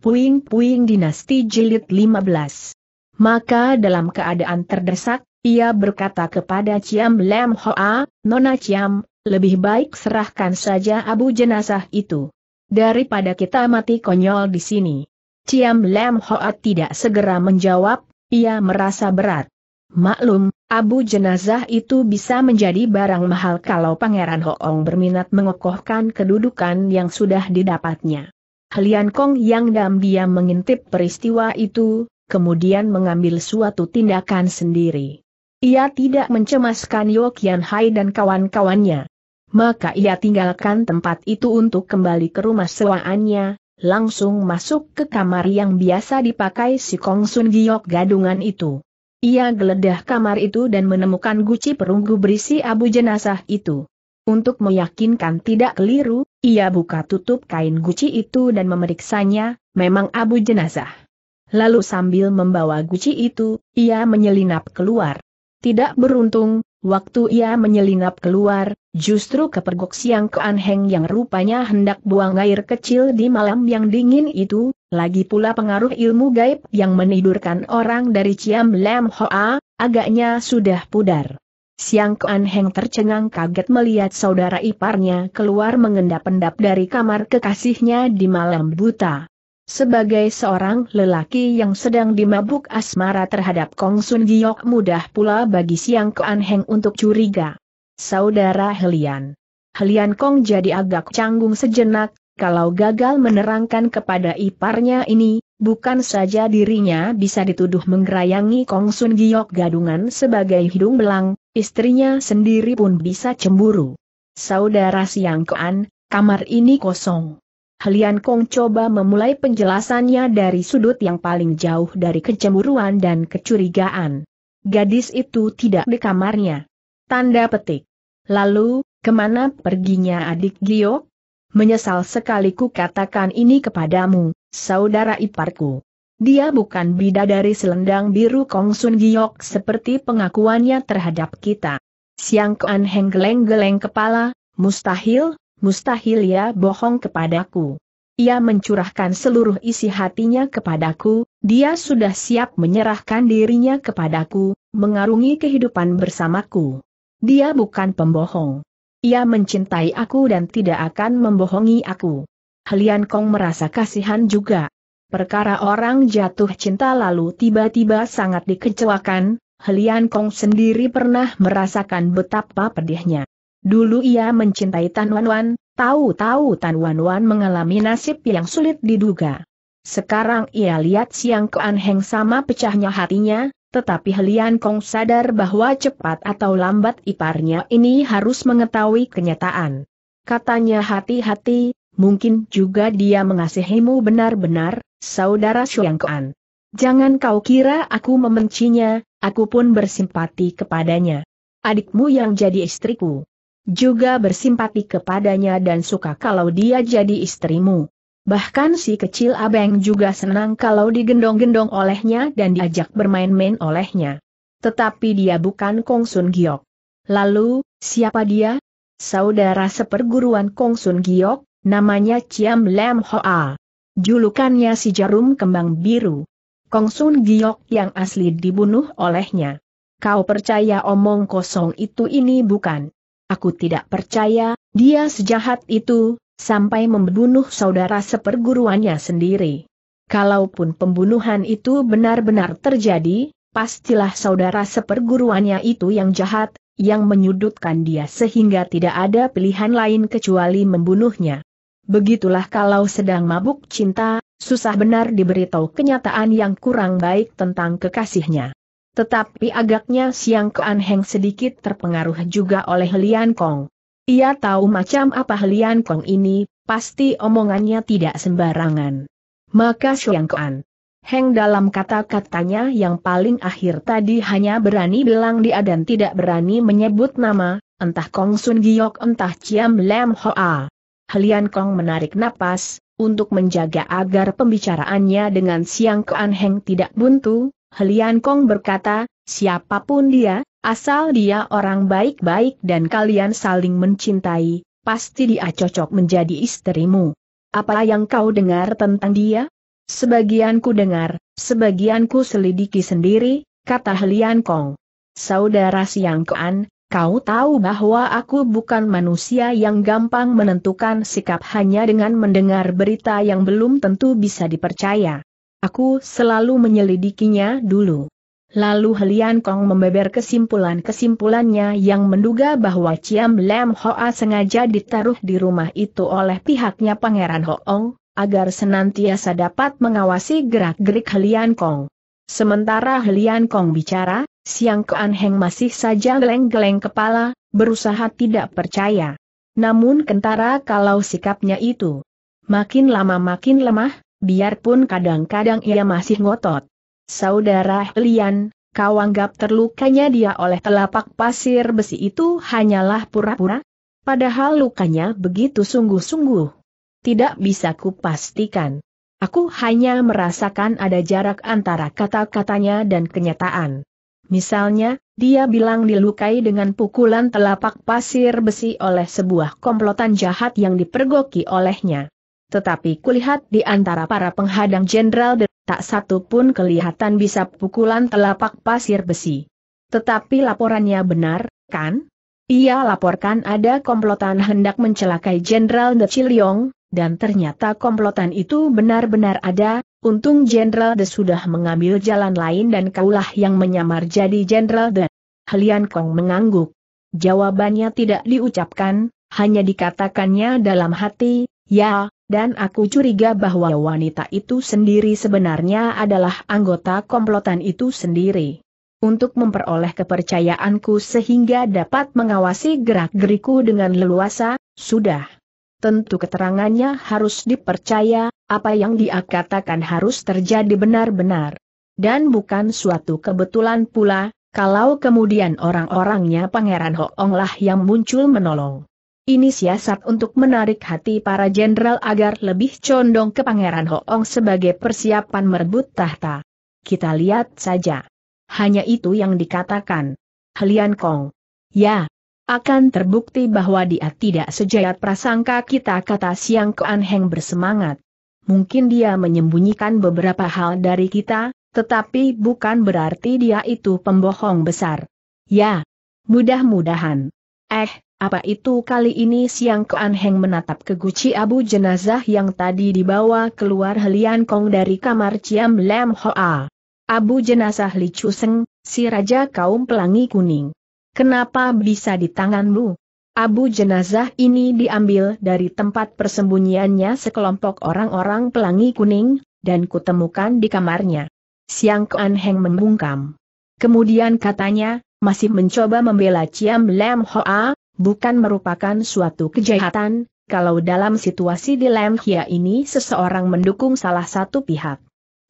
Puing-Puing Dinasti Jilid 15. Maka dalam keadaan terdesak, ia berkata kepada Ciam Lem Hoa, Nona Ciam, lebih baik serahkan saja abu jenazah itu. Daripada kita mati konyol di sini. Ciam Lem Hoa tidak segera menjawab, ia merasa berat. Maklum, abu jenazah itu bisa menjadi barang mahal kalau Pangeran Hoong berminat mengokohkan kedudukan yang sudah didapatnya. Helian Kong yang diam-diam mengintip peristiwa itu, kemudian mengambil suatu tindakan sendiri. Ia tidak mencemaskan Yokian Hai dan kawan-kawannya. Maka ia tinggalkan tempat itu untuk kembali ke rumah sewaannya, langsung masuk ke kamar yang biasa dipakai si Kong Sun Giok gadungan itu. Ia geledah kamar itu dan menemukan guci perunggu berisi abu jenazah itu. Untuk meyakinkan tidak keliru, ia buka tutup kain guci itu dan memeriksanya, memang abu jenazah. Lalu sambil membawa guci itu, ia menyelinap keluar. Tidak beruntung, waktu ia menyelinap keluar, justru kepergok siang keanheng yang rupanya hendak buang air kecil di malam yang dingin itu, lagi pula pengaruh ilmu gaib yang menidurkan orang dari Ciam Lam Hoa, agaknya sudah pudar. Siang Kuan Heng tercengang kaget melihat saudara iparnya keluar mengendap-endap dari kamar kekasihnya di malam buta. Sebagai seorang lelaki yang sedang dimabuk asmara terhadap Kong Sun Giok mudah pula bagi Siang Kuan Heng untuk curiga. Saudara Helian. Helian Kong jadi agak canggung sejenak, kalau gagal menerangkan kepada iparnya ini, Bukan saja dirinya bisa dituduh menggerayangi Kong Sun Giok gadungan sebagai hidung belang, istrinya sendiri pun bisa cemburu. Saudara Siang Kean, kamar ini kosong. Helian Kong coba memulai penjelasannya dari sudut yang paling jauh dari kecemburuan dan kecurigaan. Gadis itu tidak di kamarnya. Tanda petik. Lalu, kemana perginya adik Giok? Menyesal sekali ku katakan ini kepadamu, saudara iparku. Dia bukan bida dari selendang biru Kong Sun Giok seperti pengakuannya terhadap kita. Siang Kuan Heng geleng-geleng kepala, mustahil, mustahil ya bohong kepadaku. Ia mencurahkan seluruh isi hatinya kepadaku, dia sudah siap menyerahkan dirinya kepadaku, mengarungi kehidupan bersamaku. Dia bukan pembohong. Ia mencintai aku dan tidak akan membohongi aku. Helian Kong merasa kasihan juga. Perkara orang jatuh cinta lalu tiba-tiba sangat dikecewakan, Helian Kong sendiri pernah merasakan betapa pedihnya. Dulu ia mencintai Tan Wan Wan, tahu-tahu Tan Wan Wan mengalami nasib yang sulit diduga. Sekarang ia lihat siang keanheng Heng sama pecahnya hatinya, tetapi Helian Kong sadar bahwa cepat atau lambat iparnya ini harus mengetahui kenyataan. Katanya hati-hati, mungkin juga dia mengasihimu benar-benar, saudara Shuangkoan. Jangan kau kira aku membencinya, aku pun bersimpati kepadanya. Adikmu yang jadi istriku. Juga bersimpati kepadanya dan suka kalau dia jadi istrimu. Bahkan si kecil abeng juga senang kalau digendong-gendong olehnya dan diajak bermain-main olehnya. Tetapi dia bukan Kong Sun Giok. Lalu, siapa dia? Saudara seperguruan Kong Sun Giok, Namanya Ciam Lam Hoa. Julukannya si jarum kembang biru. Kong Sun Giok yang asli dibunuh olehnya. Kau percaya omong kosong itu ini bukan? Aku tidak percaya, dia sejahat itu, sampai membunuh saudara seperguruannya sendiri. Kalaupun pembunuhan itu benar-benar terjadi, pastilah saudara seperguruannya itu yang jahat, yang menyudutkan dia sehingga tidak ada pilihan lain kecuali membunuhnya. Begitulah kalau sedang mabuk cinta, susah benar diberitahu kenyataan yang kurang baik tentang kekasihnya. Tetapi agaknya Siang Kean Heng sedikit terpengaruh juga oleh Lian Kong. Ia tahu macam apa Lian Kong ini, pasti omongannya tidak sembarangan. Maka Siang Kean Heng dalam kata-katanya yang paling akhir tadi hanya berani bilang dia dan tidak berani menyebut nama, entah Kong Sun Giok entah Chiam Lam Hoa. Helian Kong menarik napas, untuk menjaga agar pembicaraannya dengan Siang Kuan Heng tidak buntu, Helian Kong berkata, siapapun dia, asal dia orang baik-baik dan kalian saling mencintai, pasti dia cocok menjadi istrimu. Apa yang kau dengar tentang dia? Sebagian ku dengar, sebagian ku selidiki sendiri, kata Helian Kong. Saudara Siang Kuan, Kau tahu bahwa aku bukan manusia yang gampang menentukan sikap hanya dengan mendengar berita yang belum tentu bisa dipercaya. Aku selalu menyelidikinya dulu. Lalu Helian Kong membeber kesimpulan-kesimpulannya yang menduga bahwa Ciam Lam Hoa sengaja ditaruh di rumah itu oleh pihaknya Pangeran Hoong, agar senantiasa dapat mengawasi gerak-gerik Helian Kong. Sementara Helian Kong bicara, Siang ke Heng masih saja geleng-geleng kepala, berusaha tidak percaya. Namun kentara kalau sikapnya itu makin lama makin lemah, biarpun kadang-kadang ia masih ngotot. Saudara Helian, kau anggap terlukanya dia oleh telapak pasir besi itu hanyalah pura-pura? Padahal lukanya begitu sungguh-sungguh. Tidak bisa kupastikan. Aku hanya merasakan ada jarak antara kata-katanya dan kenyataan. Misalnya, dia bilang dilukai dengan pukulan telapak pasir besi oleh sebuah komplotan jahat yang dipergoki olehnya. Tetapi kulihat di antara para penghadang jenderal tak satu pun kelihatan bisa pukulan telapak pasir besi. Tetapi laporannya benar, kan? Ia laporkan ada komplotan hendak mencelakai Jenderal De Chiliong, dan ternyata komplotan itu benar-benar ada, untung Jenderal De sudah mengambil jalan lain dan kaulah yang menyamar jadi Jenderal De. Helian Kong mengangguk. Jawabannya tidak diucapkan, hanya dikatakannya dalam hati, ya, dan aku curiga bahwa wanita itu sendiri sebenarnya adalah anggota komplotan itu sendiri. Untuk memperoleh kepercayaanku sehingga dapat mengawasi gerak-geriku dengan leluasa, sudah tentu keterangannya harus dipercaya, apa yang dia katakan harus terjadi benar-benar. Dan bukan suatu kebetulan pula, kalau kemudian orang-orangnya Pangeran Hoong lah yang muncul menolong. Ini siasat untuk menarik hati para jenderal agar lebih condong ke Pangeran Hoong sebagai persiapan merebut tahta. Kita lihat saja. Hanya itu yang dikatakan. Helian Kong. Ya, akan terbukti bahwa dia tidak sejahat prasangka kita kata Siang Kuan Heng bersemangat. Mungkin dia menyembunyikan beberapa hal dari kita, tetapi bukan berarti dia itu pembohong besar. Ya, mudah-mudahan. Eh, apa itu kali ini Siang Kuan Heng menatap ke guci abu jenazah yang tadi dibawa keluar Helian Kong dari kamar Ciam Lam Hoa. Abu jenazah Li Chu Seng, si Raja Kaum Pelangi Kuning. Kenapa bisa di tanganmu? Abu jenazah ini diambil dari tempat persembunyiannya sekelompok orang-orang pelangi kuning, dan kutemukan di kamarnya. Siang Kuan Heng membungkam. Kemudian katanya, masih mencoba membela Ciam Lam Hoa, bukan merupakan suatu kejahatan, kalau dalam situasi di Lam Hia ini seseorang mendukung salah satu pihak.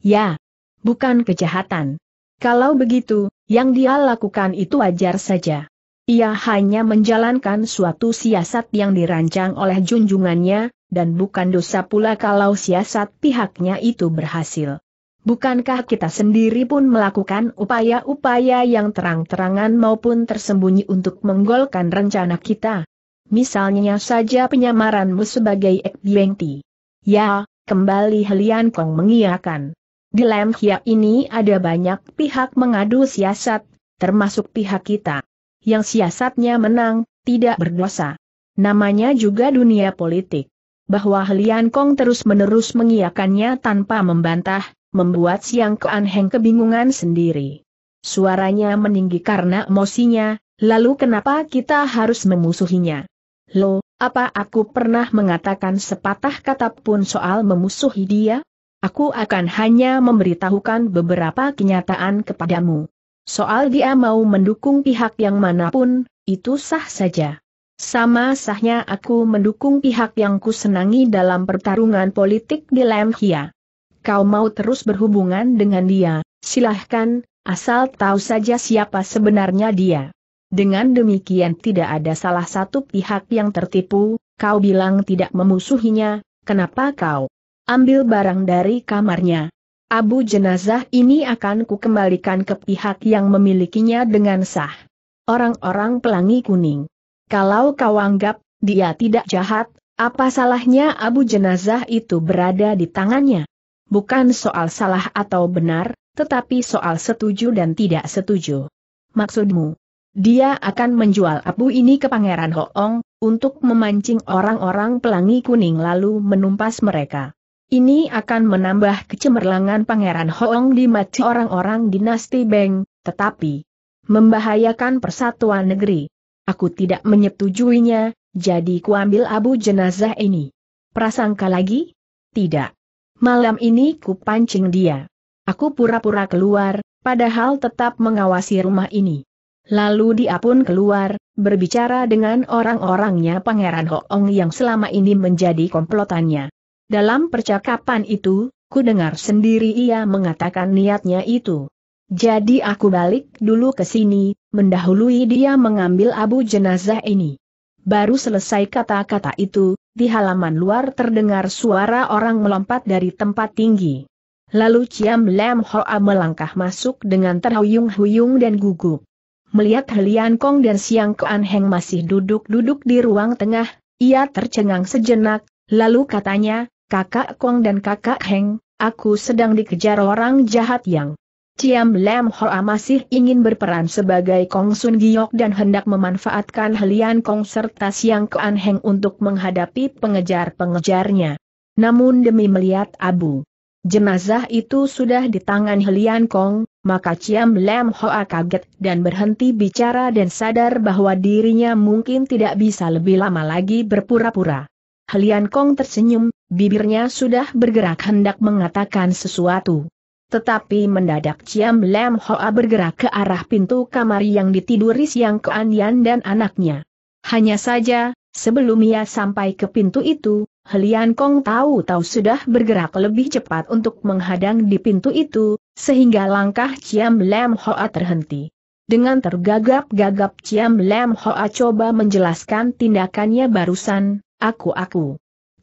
Ya, bukan kejahatan. Kalau begitu, yang dia lakukan itu wajar saja. Ia hanya menjalankan suatu siasat yang dirancang oleh junjungannya, dan bukan dosa pula kalau siasat pihaknya itu berhasil. Bukankah kita sendiri pun melakukan upaya-upaya yang terang-terangan maupun tersembunyi untuk menggolkan rencana kita? Misalnya saja penyamaranmu sebagai Ek Biengti. Ya, kembali Helian Kong mengiakan. Di Lemhia ini ada banyak pihak mengadu siasat, termasuk pihak kita. Yang siasatnya menang, tidak berdosa. Namanya juga dunia politik. Bahwa Helian Kong terus-menerus mengiakannya tanpa membantah, membuat Siang Kuan Heng kebingungan sendiri. Suaranya meninggi karena emosinya, lalu kenapa kita harus memusuhinya? Lo, apa aku pernah mengatakan sepatah kata pun soal memusuhi dia? Aku akan hanya memberitahukan beberapa kenyataan kepadamu. Soal dia mau mendukung pihak yang manapun, itu sah saja. Sama sahnya aku mendukung pihak yang kusenangi dalam pertarungan politik di Lemhia. Kau mau terus berhubungan dengan dia, silahkan, asal tahu saja siapa sebenarnya dia. Dengan demikian tidak ada salah satu pihak yang tertipu, kau bilang tidak memusuhinya, kenapa kau ambil barang dari kamarnya. Abu jenazah ini akan kukembalikan ke pihak yang memilikinya dengan sah. Orang-orang pelangi kuning. Kalau kau anggap, dia tidak jahat, apa salahnya abu jenazah itu berada di tangannya? Bukan soal salah atau benar, tetapi soal setuju dan tidak setuju. Maksudmu, dia akan menjual abu ini ke Pangeran Hoong, untuk memancing orang-orang pelangi kuning lalu menumpas mereka. Ini akan menambah kecemerlangan Pangeran Hoong di mata orang-orang dinasti Beng, tetapi membahayakan persatuan negeri. Aku tidak menyetujuinya, jadi kuambil abu jenazah ini. Prasangka lagi? Tidak. Malam ini ku pancing dia. Aku pura-pura keluar, padahal tetap mengawasi rumah ini. Lalu dia pun keluar, berbicara dengan orang-orangnya Pangeran Hoong yang selama ini menjadi komplotannya. Dalam percakapan itu, ku dengar sendiri ia mengatakan niatnya itu. Jadi aku balik dulu ke sini, mendahului dia mengambil abu jenazah ini. Baru selesai kata-kata itu, di halaman luar terdengar suara orang melompat dari tempat tinggi. Lalu Ciam Lam Hoa melangkah masuk dengan terhuyung-huyung dan gugup. Melihat Helian Kong dan Siang Kuan Heng masih duduk-duduk di ruang tengah, ia tercengang sejenak, lalu katanya, Kakak Kuang dan Kakak Heng, aku sedang dikejar orang jahat yang Ciam Lam Hoa masih ingin berperan sebagai Kong Sun Giok dan hendak memanfaatkan helian Kong serta Siang Kuan Heng untuk menghadapi pengejar-pengejarnya. Namun demi melihat Abu Jenazah itu sudah di tangan Helian Kong, maka Ciam Lam Hoa kaget dan berhenti bicara dan sadar bahwa dirinya mungkin tidak bisa lebih lama lagi berpura-pura. Helian Kong tersenyum, Bibirnya sudah bergerak hendak mengatakan sesuatu. Tetapi mendadak Ciam Lem Hoa bergerak ke arah pintu kamar yang ditiduri Siang keanian Anian dan anaknya. Hanya saja, sebelum ia sampai ke pintu itu, Helian Kong tahu-tahu sudah bergerak lebih cepat untuk menghadang di pintu itu, sehingga langkah Ciam Lem Hoa terhenti. Dengan tergagap-gagap Ciam Lem Hoa coba menjelaskan tindakannya barusan, aku-aku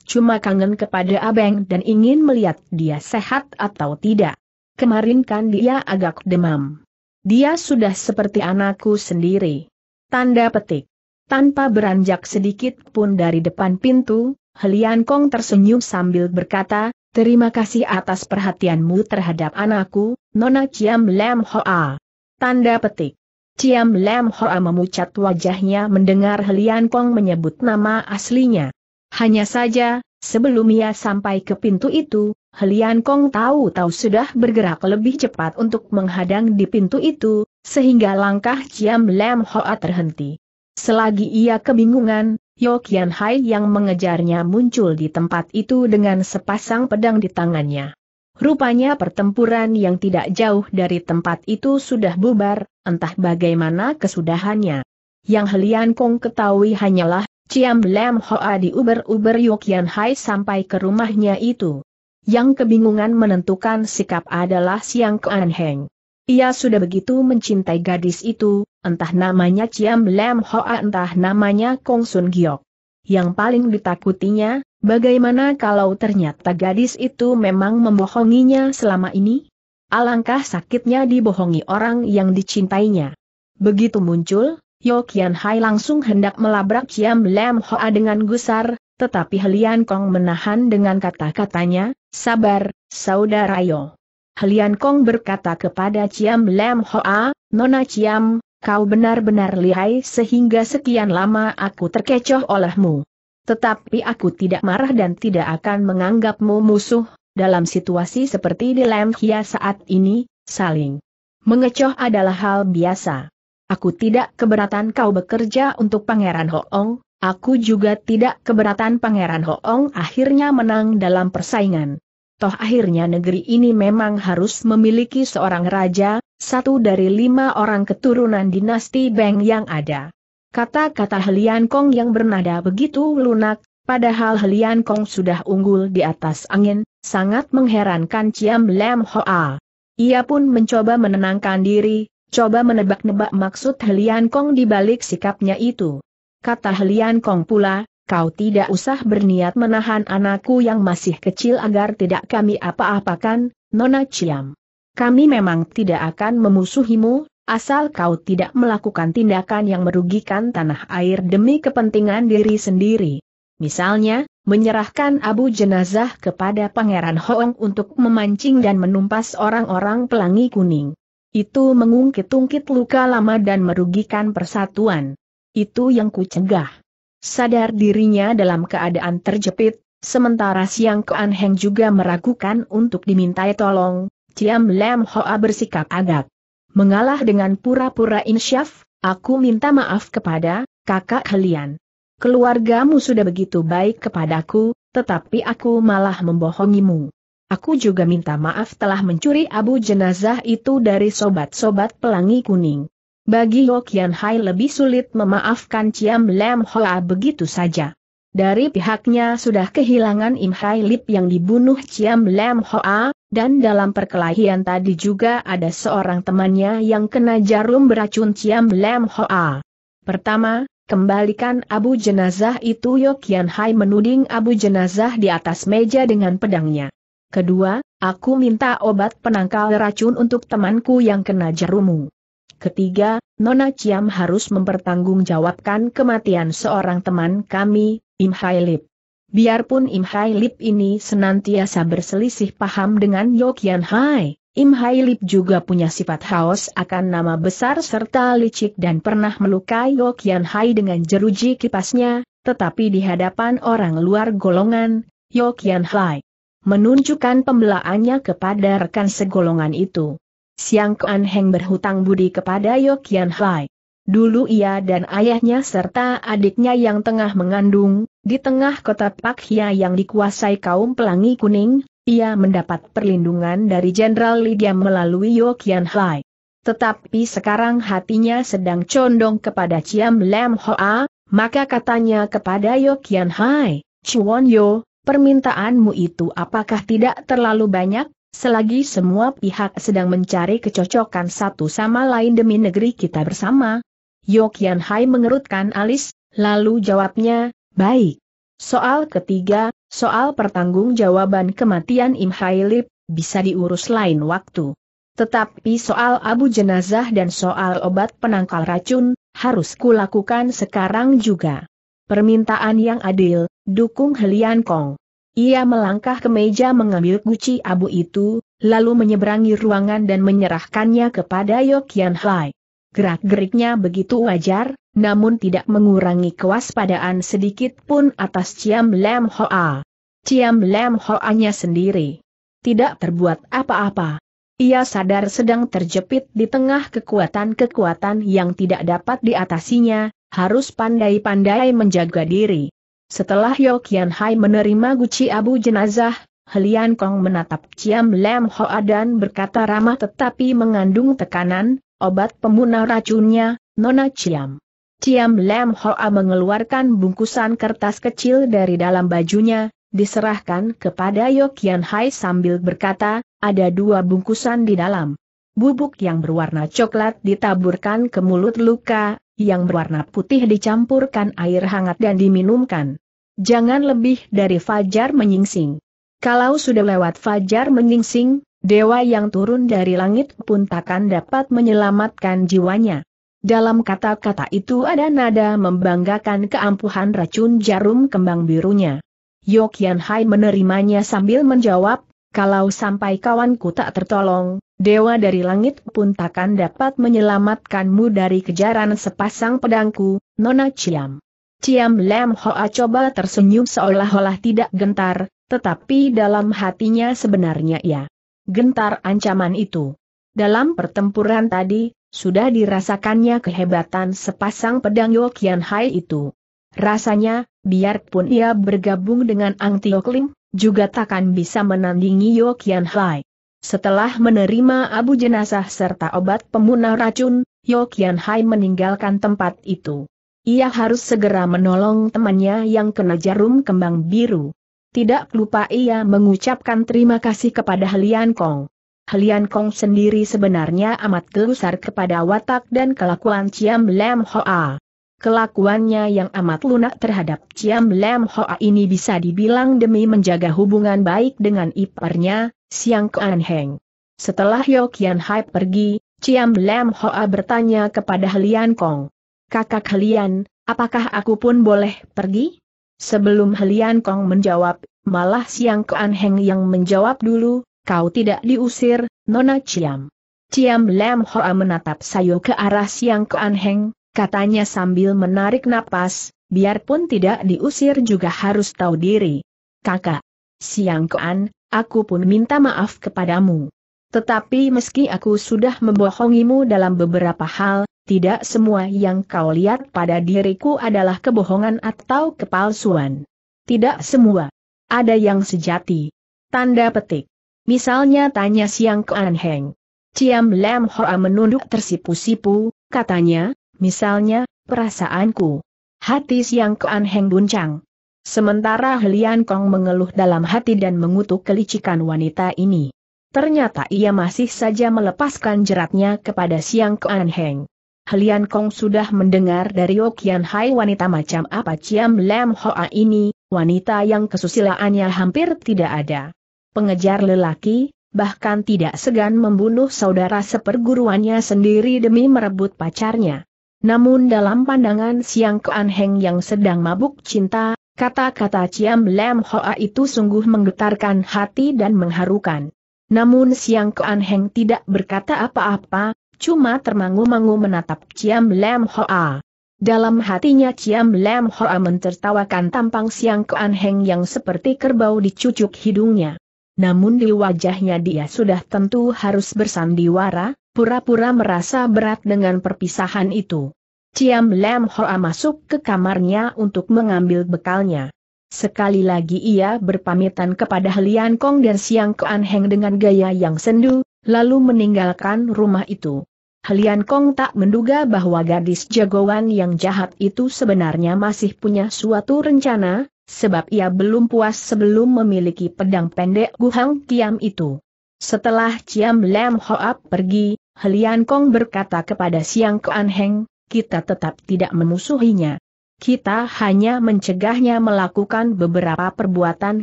cuma kangen kepada Abeng dan ingin melihat dia sehat atau tidak. Kemarin kan dia agak demam. Dia sudah seperti anakku sendiri. Tanda petik. Tanpa beranjak sedikit pun dari depan pintu, Helian Kong tersenyum sambil berkata, Terima kasih atas perhatianmu terhadap anakku, Nona Ciam Lam Hoa. Tanda petik. Ciam Lam Hoa memucat wajahnya mendengar Helian Kong menyebut nama aslinya. Hanya saja, sebelum ia sampai ke pintu itu, Helian Kong tahu-tahu sudah bergerak lebih cepat untuk menghadang di pintu itu, sehingga langkah Ciam Lam Hoa terhenti. Selagi ia kebingungan, Yo Kian Hai yang mengejarnya muncul di tempat itu dengan sepasang pedang di tangannya. Rupanya pertempuran yang tidak jauh dari tempat itu sudah bubar, entah bagaimana kesudahannya. Yang Helian Kong ketahui hanyalah Ciam Lam Hoa diuber-uber Yokian Hai sampai ke rumahnya itu. Yang kebingungan menentukan sikap adalah Siang Kuan Heng. Ia sudah begitu mencintai gadis itu, entah namanya Ciam Lam Hoa entah namanya Kong Sun Giok. Yang paling ditakutinya, bagaimana kalau ternyata gadis itu memang membohonginya selama ini? Alangkah sakitnya dibohongi orang yang dicintainya. Begitu muncul, Yokian Hai langsung hendak melabrak Ciam Lam Hoa dengan gusar, tetapi Helian Kong menahan dengan kata-katanya, sabar, saudara Yo. Helian Kong berkata kepada Ciam Lam Hoa, Nona Ciam, kau benar-benar lihai sehingga sekian lama aku terkecoh olehmu. Tetapi aku tidak marah dan tidak akan menganggapmu musuh, dalam situasi seperti di Lam Hia saat ini, saling mengecoh adalah hal biasa. Aku tidak keberatan kau bekerja untuk Pangeran Hoong, aku juga tidak keberatan Pangeran Hoong akhirnya menang dalam persaingan. Toh akhirnya negeri ini memang harus memiliki seorang raja, satu dari lima orang keturunan dinasti Beng yang ada. Kata-kata Helian Kong yang bernada begitu lunak, padahal Helian Kong sudah unggul di atas angin, sangat mengherankan Ciam Lam Hoa. Ia pun mencoba menenangkan diri, Coba menebak-nebak maksud Helian Kong di balik sikapnya itu. Kata Helian Kong pula, kau tidak usah berniat menahan anakku yang masih kecil agar tidak kami apa-apakan, Nona Ciam. Kami memang tidak akan memusuhimu, asal kau tidak melakukan tindakan yang merugikan tanah air demi kepentingan diri sendiri. Misalnya, menyerahkan abu jenazah kepada Pangeran Hoong untuk memancing dan menumpas orang-orang pelangi kuning. Itu mengungkit-ungkit luka lama dan merugikan persatuan. Itu yang kucegah. Sadar dirinya dalam keadaan terjepit, sementara Siang Kuan Heng juga meragukan untuk dimintai tolong, Ciam Lam Hoa bersikap agak. Mengalah dengan pura-pura insyaf, aku minta maaf kepada kakak kalian. Keluargamu sudah begitu baik kepadaku, tetapi aku malah membohongimu. Aku juga minta maaf telah mencuri abu jenazah itu dari sobat-sobat pelangi kuning. Bagi Yokian Hai lebih sulit memaafkan Ciam Lam Hoa begitu saja. Dari pihaknya sudah kehilangan Im Hai Lip yang dibunuh Ciam Lam Hoa, dan dalam perkelahian tadi juga ada seorang temannya yang kena jarum beracun Ciam Lam Hoa. Pertama, kembalikan abu jenazah itu Yokian Hai menuding abu jenazah di atas meja dengan pedangnya. Kedua, aku minta obat penangkal racun untuk temanku yang kena jarumu. Ketiga, Nona Ciam harus mempertanggungjawabkan kematian seorang teman kami, Im Hai Lip. Biarpun Im Hai Lip ini senantiasa berselisih paham dengan Yokyan Hai, Im Hai Lip juga punya sifat haus akan nama besar serta licik dan pernah melukai Yokyan Hai dengan jeruji kipasnya, tetapi di hadapan orang luar golongan, Yokyan Hai menunjukkan pembelaannya kepada rekan segolongan itu. Siang Kuan Heng berhutang budi kepada Yokian Hai. Dulu ia dan ayahnya serta adiknya yang tengah mengandung, di tengah kota Pakia yang dikuasai kaum pelangi kuning, ia mendapat perlindungan dari Jenderal Lydia melalui Yokian Hai. Tetapi sekarang hatinya sedang condong kepada Ciam Lam Hoa, maka katanya kepada Yokian Hai, Chuan Yo, permintaanmu itu apakah tidak terlalu banyak? Selagi semua pihak sedang mencari kecocokan satu sama lain demi negeri kita bersama, Yokian Hai mengerutkan alis, lalu jawabnya, baik. Soal ketiga, soal pertanggungjawaban kematian Im Hai Lip, bisa diurus lain waktu. Tetapi soal abu jenazah dan soal obat penangkal racun, harus kulakukan sekarang juga. Permintaan yang adil, dukung Helian Kong. Ia melangkah ke meja mengambil guci abu itu, lalu menyeberangi ruangan dan menyerahkannya kepada Yokian Hai. Gerak-geriknya begitu wajar, namun tidak mengurangi kewaspadaan sedikit pun atas Ciam Lam Hoa. Ciam Lam Hoa-nya sendiri. Tidak terbuat apa-apa. Ia sadar sedang terjepit di tengah kekuatan-kekuatan yang tidak dapat diatasinya, harus pandai-pandai menjaga diri. Setelah Yo Kian Hai menerima guci abu jenazah, Helian Kong menatap Ciam Lam Hoa dan berkata ramah tetapi mengandung tekanan, obat pembunuh racunnya, Nona Ciam. Ciam Lam Hoa mengeluarkan bungkusan kertas kecil dari dalam bajunya, diserahkan kepada Yo Kian Hai sambil berkata, ada dua bungkusan di dalam. Bubuk yang berwarna coklat ditaburkan ke mulut luka, yang berwarna putih dicampurkan air hangat dan diminumkan. Jangan lebih dari fajar menyingsing. Kalau sudah lewat fajar menyingsing, dewa yang turun dari langit pun takkan dapat menyelamatkan jiwanya. Dalam kata-kata itu ada nada membanggakan keampuhan racun jarum kembang birunya. Yokian Hai menerimanya sambil menjawab, kalau sampai kawanku tak tertolong, Dewa dari langit pun takkan dapat menyelamatkanmu dari kejaran sepasang pedangku, Nona Ciam. Ciam Lem Hoa coba tersenyum seolah-olah tidak gentar, tetapi dalam hatinya sebenarnya ya, gentar ancaman itu. Dalam pertempuran tadi, sudah dirasakannya kehebatan sepasang pedang Yokian Hai itu. Rasanya, biarpun ia bergabung dengan Ang Tio Kling, juga takkan bisa menandingi Yokian Hai. Setelah menerima abu jenazah serta obat pemunah racun, Yokian Hai meninggalkan tempat itu. Ia harus segera menolong temannya yang kena jarum kembang biru. Tidak lupa ia mengucapkan terima kasih kepada Helian Kong. Helian Kong sendiri sebenarnya amat gelusar kepada watak dan kelakuan Ciam Lam Hoa. Kelakuannya yang amat lunak terhadap Ciam Lam Hoa ini bisa dibilang demi menjaga hubungan baik dengan iparnya, Siang Kuan Heng. Setelah Yeo Kian Hai pergi, Ciam Lam Hoa bertanya kepada Helian Kong. Kakak Helian, apakah aku pun boleh pergi? Sebelum Helian Kong menjawab, malah Siang Kuan Heng yang menjawab dulu, kau tidak diusir, Nona Ciam. Ciam Lam Hoa menatap Sayo ke arah Siang Kuan Heng, katanya sambil menarik napas, biarpun tidak diusir juga harus tahu diri. Kakak, siang kean, aku pun minta maaf kepadamu. Tetapi meski aku sudah membohongimu dalam beberapa hal, tidak semua yang kau lihat pada diriku adalah kebohongan atau kepalsuan. Tidak semua. Ada yang sejati. Tanda petik. Misalnya tanya Siang Heng. Ciam Lam Hoa menunduk tersipu-sipu, katanya, Misalnya, perasaanku. Hati Siang Kean Heng buncang. Sementara Helian Kong mengeluh dalam hati dan mengutuk kelicikan wanita ini. Ternyata ia masih saja melepaskan jeratnya kepada Siang Kean Heng. Helian Kong sudah mendengar dari Okian oh Hai wanita macam apa Ciam Lam Hoa ini, wanita yang kesusilaannya hampir tidak ada. Pengejar lelaki, bahkan tidak segan membunuh saudara seperguruannya sendiri demi merebut pacarnya. Namun dalam pandangan Siang Keanheng yang sedang mabuk cinta, kata-kata Ciam Lem Hoa itu sungguh menggetarkan hati dan mengharukan. Namun Siang Keanheng tidak berkata apa-apa, cuma termangu-mangu menatap Ciam Lem Hoa. Dalam hatinya Ciam Lem Hoa mentertawakan tampang Siang Keanheng yang seperti kerbau dicucuk hidungnya. Namun di wajahnya dia sudah tentu harus bersandiwara, pura-pura merasa berat dengan perpisahan itu. Ciam Lam Hoa masuk ke kamarnya untuk mengambil bekalnya. Sekali lagi ia berpamitan kepada Lian Kong dan Siang Kuan Heng dengan gaya yang sendu, lalu meninggalkan rumah itu. Lian Kong tak menduga bahwa gadis jagoan yang jahat itu sebenarnya masih punya suatu rencana, sebab ia belum puas sebelum memiliki pedang pendek Guhang Tiam itu. Setelah Ciam Lam Hoa pergi, Helian Kong berkata kepada Siang Kuan Heng, kita tetap tidak memusuhinya. Kita hanya mencegahnya melakukan beberapa perbuatan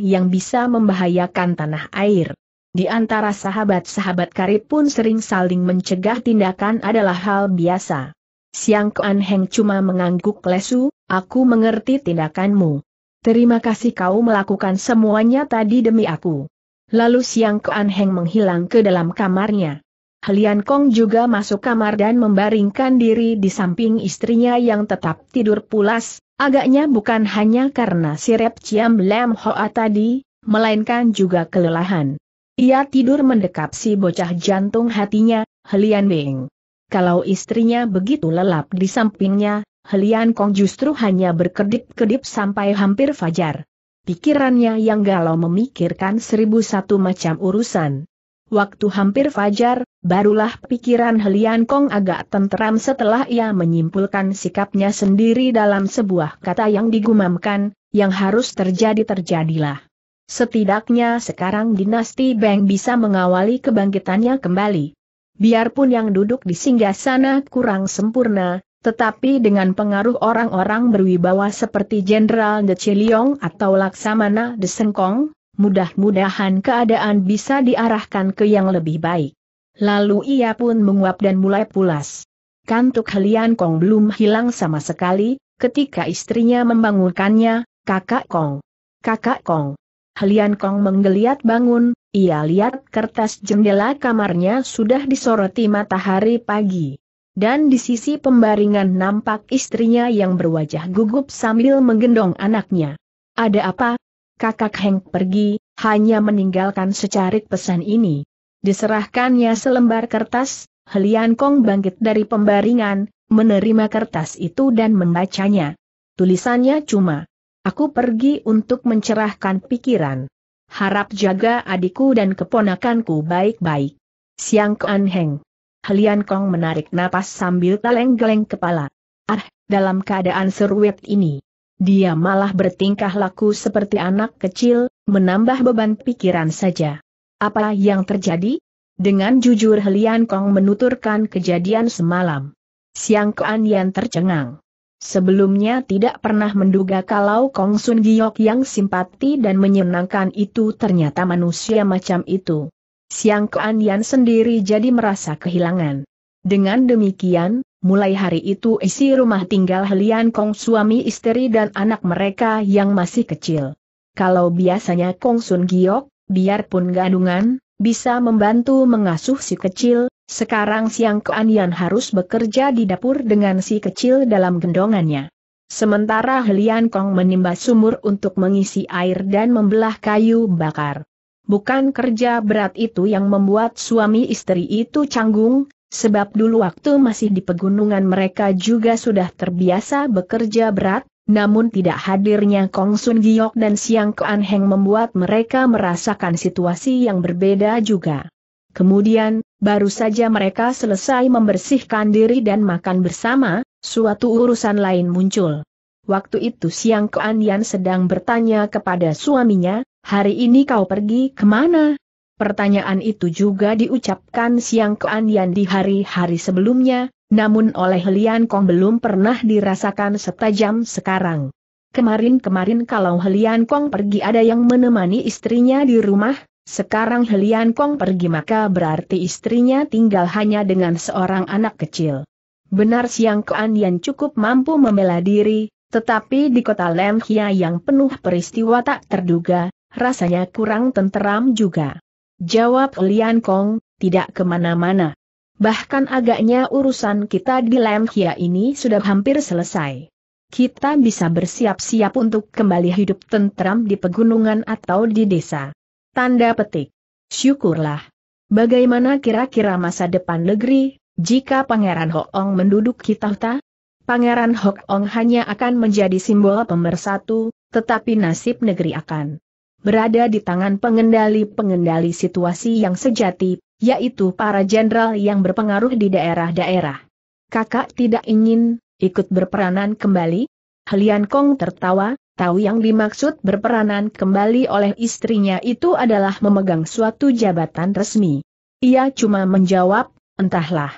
yang bisa membahayakan tanah air. Di antara sahabat-sahabat karib pun sering saling mencegah tindakan adalah hal biasa. Siang Kuan Heng cuma mengangguk lesu, aku mengerti tindakanmu. Terima kasih kau melakukan semuanya tadi demi aku. Lalu Siang Kuan Heng menghilang ke dalam kamarnya. Helian Kong juga masuk kamar dan membaringkan diri di samping istrinya yang tetap tidur pulas, agaknya bukan hanya karena sirep Ciam Lem Hoa tadi, melainkan juga kelelahan. Ia tidur mendekap si bocah jantung hatinya, Helian Beng. Kalau istrinya begitu lelap di sampingnya, Helian Kong justru hanya berkedip-kedip sampai hampir fajar. Pikirannya yang galau memikirkan seribu satu macam urusan. Waktu hampir fajar, barulah pikiran Helian Kong agak tenteram setelah ia menyimpulkan sikapnya sendiri dalam sebuah kata yang digumamkan, yang harus terjadi terjadilah. Setidaknya sekarang dinasti Beng bisa mengawali kebangkitannya kembali. Biarpun yang duduk di singgah sana kurang sempurna, tetapi dengan pengaruh orang-orang berwibawa seperti Jenderal De Chiliong atau Laksamana De Sengkong, mudah-mudahan keadaan bisa diarahkan ke yang lebih baik. Lalu ia pun menguap dan mulai pulas. Kantuk Helian Kong belum hilang sama sekali, ketika istrinya membangunkannya, kakak Kong. Kakak Kong. Helian Kong menggeliat bangun, ia lihat kertas jendela kamarnya sudah disoroti matahari pagi. Dan di sisi pembaringan nampak istrinya yang berwajah gugup sambil menggendong anaknya. Ada apa, kakak Heng pergi, hanya meninggalkan secarik pesan ini. Diserahkannya selembar kertas, Helian Kong bangkit dari pembaringan, menerima kertas itu dan membacanya. Tulisannya cuma, aku pergi untuk mencerahkan pikiran. Harap jaga adikku dan keponakanku baik-baik. Siang Kuan Heng. Helian Kong menarik napas sambil geleng-geleng kepala. Ah, dalam keadaan seruet ini, dia malah bertingkah laku seperti anak kecil, menambah beban pikiran saja. Apa yang terjadi? Dengan jujur Helian Kong menuturkan kejadian semalam. Siang Kuan Yan tercengang. Sebelumnya tidak pernah menduga kalau Kong Sun Giok yang simpati dan menyenangkan itu ternyata manusia macam itu. Siang Kuan Yan sendiri jadi merasa kehilangan. Dengan demikian, Mulai hari itu isi rumah tinggal Helian Kong suami istri dan anak mereka yang masih kecil. Kalau biasanya Kong Sun Giok, biarpun gadungan, bisa membantu mengasuh si kecil, sekarang Siang keanian harus bekerja di dapur dengan si kecil dalam gendongannya. Sementara Helian Kong menimba sumur untuk mengisi air dan membelah kayu bakar. Bukan kerja berat itu yang membuat suami istri itu canggung, Sebab dulu waktu masih di pegunungan mereka juga sudah terbiasa bekerja berat, namun tidak hadirnya Kong Sun Giok dan Siang Kuan Heng membuat mereka merasakan situasi yang berbeda juga. Kemudian, baru saja mereka selesai membersihkan diri dan makan bersama, suatu urusan lain muncul. Waktu itu Siang Kuan Yan sedang bertanya kepada suaminya, hari ini kau pergi kemana? Pertanyaan itu juga diucapkan Siang Kean di hari-hari sebelumnya, namun oleh Helian Kong belum pernah dirasakan setajam sekarang. Kemarin-kemarin kalau Helian Kong pergi ada yang menemani istrinya di rumah, sekarang Helian Kong pergi maka berarti istrinya tinggal hanya dengan seorang anak kecil. Benar Siang Kean cukup mampu membela diri, tetapi di kota Lemhia yang penuh peristiwa tak terduga, rasanya kurang tenteram juga. Jawab Lian Kong, tidak kemana-mana. Bahkan agaknya urusan kita di Lemhia ini sudah hampir selesai. Kita bisa bersiap-siap untuk kembali hidup tentram di pegunungan atau di desa. Tanda petik. Syukurlah. Bagaimana kira-kira masa depan negeri, jika Pangeran Hoong menduduki tahta? Pangeran Hoong hanya akan menjadi simbol pemersatu, tetapi nasib negeri akan berada di tangan pengendali-pengendali situasi yang sejati, yaitu para jenderal yang berpengaruh di daerah-daerah. Kakak tidak ingin ikut berperanan kembali? Helian Kong tertawa, tahu yang dimaksud berperanan kembali oleh istrinya itu adalah memegang suatu jabatan resmi. Ia cuma menjawab, entahlah.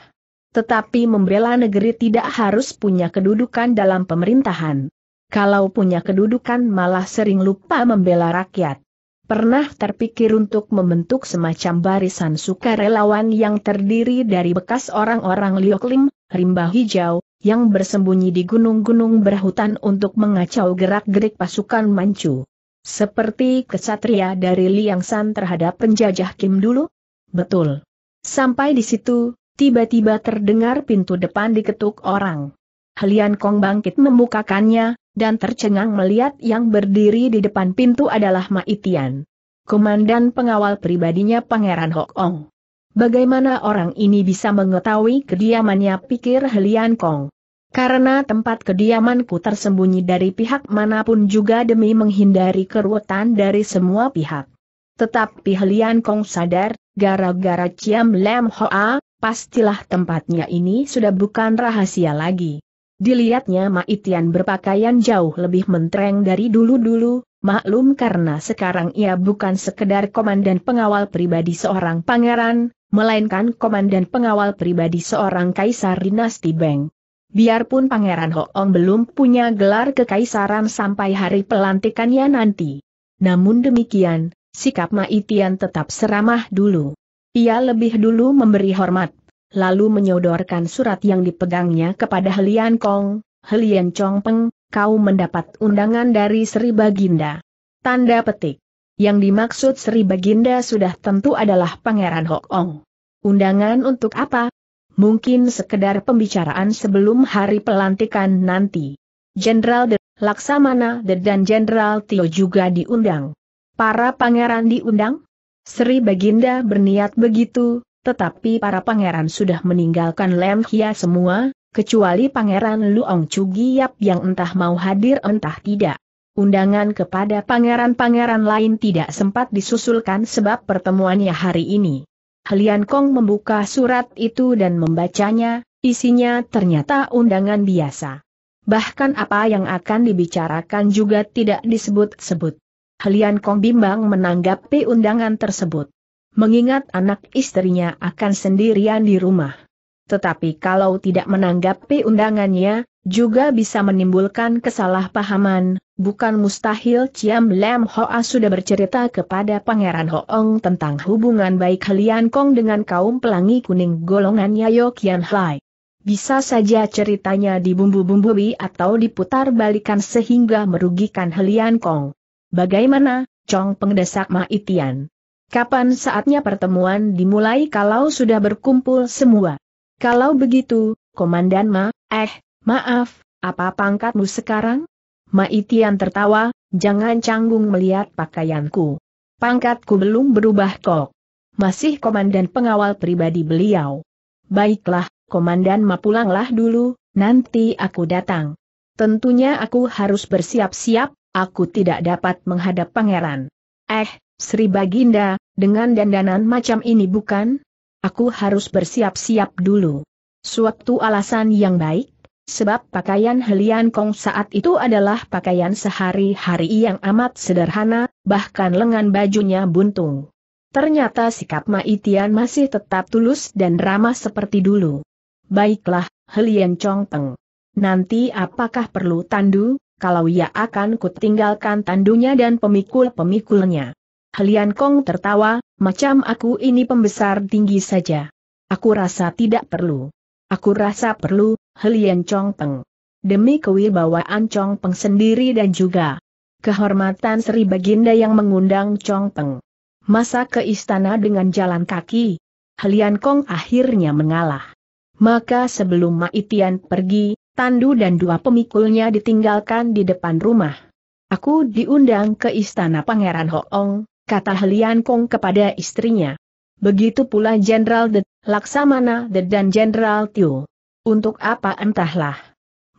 Tetapi membela negeri tidak harus punya kedudukan dalam pemerintahan. Kalau punya kedudukan malah sering lupa membela rakyat. Pernah terpikir untuk membentuk semacam barisan sukarelawan yang terdiri dari bekas orang-orang Lioklim, rimba hijau, yang bersembunyi di gunung-gunung berhutan untuk mengacau gerak-gerik pasukan Manchu. Seperti kesatria dari Liang San terhadap penjajah Kim dulu? Betul. Sampai di situ, tiba-tiba terdengar pintu depan diketuk orang. Helian Kong bangkit membukakannya, dan tercengang melihat yang berdiri di depan pintu adalah Maitian. Komandan pengawal pribadinya Pangeran Hok Ong. Bagaimana orang ini bisa mengetahui kediamannya pikir Helian Kong? Karena tempat kediamanku tersembunyi dari pihak manapun juga demi menghindari keruwetan dari semua pihak. Tetapi Helian Kong sadar, gara-gara Ciam Lem Hoa, pastilah tempatnya ini sudah bukan rahasia lagi. Dilihatnya Maitian berpakaian jauh lebih mentereng dari dulu-dulu, maklum karena sekarang ia bukan sekedar komandan pengawal pribadi seorang pangeran, melainkan komandan pengawal pribadi seorang kaisar dinasti Beng. Biarpun Pangeran Hoong belum punya gelar kekaisaran sampai hari pelantikannya nanti. Namun demikian, sikap Maitian tetap seramah dulu. Ia lebih dulu memberi hormat lalu menyodorkan surat yang dipegangnya kepada Helian Kong, Helian Chong Peng, kau mendapat undangan dari Sri Baginda. Tanda petik. Yang dimaksud Sri Baginda sudah tentu adalah Pangeran Hok Ong. Undangan untuk apa? Mungkin sekedar pembicaraan sebelum hari pelantikan nanti. Jenderal De, Laksamana De dan Jenderal Tio juga diundang. Para pangeran diundang? Sri Baginda berniat begitu, tetapi para pangeran sudah meninggalkan Lem Hia semua, kecuali pangeran Luong Chugiyap yang entah mau hadir entah tidak. Undangan kepada pangeran-pangeran lain tidak sempat disusulkan sebab pertemuannya hari ini. Helian Kong membuka surat itu dan membacanya, isinya ternyata undangan biasa. Bahkan apa yang akan dibicarakan juga tidak disebut-sebut. Helian Kong bimbang menanggapi undangan tersebut mengingat anak istrinya akan sendirian di rumah. Tetapi kalau tidak menanggapi undangannya, juga bisa menimbulkan kesalahpahaman, bukan mustahil Ciam Lam Hoa sudah bercerita kepada Pangeran Hoong tentang hubungan baik Helian Kong dengan kaum pelangi kuning golongan golongannya Yokian Hai. Bisa saja ceritanya dibumbu-bumbui atau diputar balikan sehingga merugikan Helian Kong. Bagaimana, Chong Pengdesak Ma Itian? Kapan saatnya pertemuan dimulai kalau sudah berkumpul semua? Kalau begitu, Komandan Ma, eh, maaf, apa pangkatmu sekarang? Maitian tertawa, jangan canggung melihat pakaianku. Pangkatku belum berubah kok. Masih Komandan Pengawal Pribadi beliau. Baiklah, Komandan Ma pulanglah dulu, nanti aku datang. Tentunya aku harus bersiap-siap, aku tidak dapat menghadap pangeran. Eh, Sri Baginda, dengan dandanan macam ini bukan? Aku harus bersiap-siap dulu. Suatu alasan yang baik, sebab pakaian Helian Kong saat itu adalah pakaian sehari-hari yang amat sederhana, bahkan lengan bajunya buntung. Ternyata sikap Maitian masih tetap tulus dan ramah seperti dulu. Baiklah, Helian Chong Peng. Nanti apakah perlu tandu, kalau ia akan kutinggalkan tandunya dan pemikul-pemikulnya. Helian Kong tertawa, macam aku ini pembesar tinggi saja. Aku rasa tidak perlu. Aku rasa perlu, Helian Chong Peng. Demi kewibawaan Chong Peng sendiri dan juga kehormatan Sri Baginda yang mengundang Chong Peng. Masa ke istana dengan jalan kaki? Helian Kong akhirnya mengalah. Maka sebelum Ma Itian pergi, Tandu dan dua pemikulnya ditinggalkan di depan rumah. Aku diundang ke istana Pangeran Hoong, kata Helian Kong kepada istrinya. Begitu pula Jenderal De, Laksamana De dan Jenderal Tiu. Untuk apa entahlah.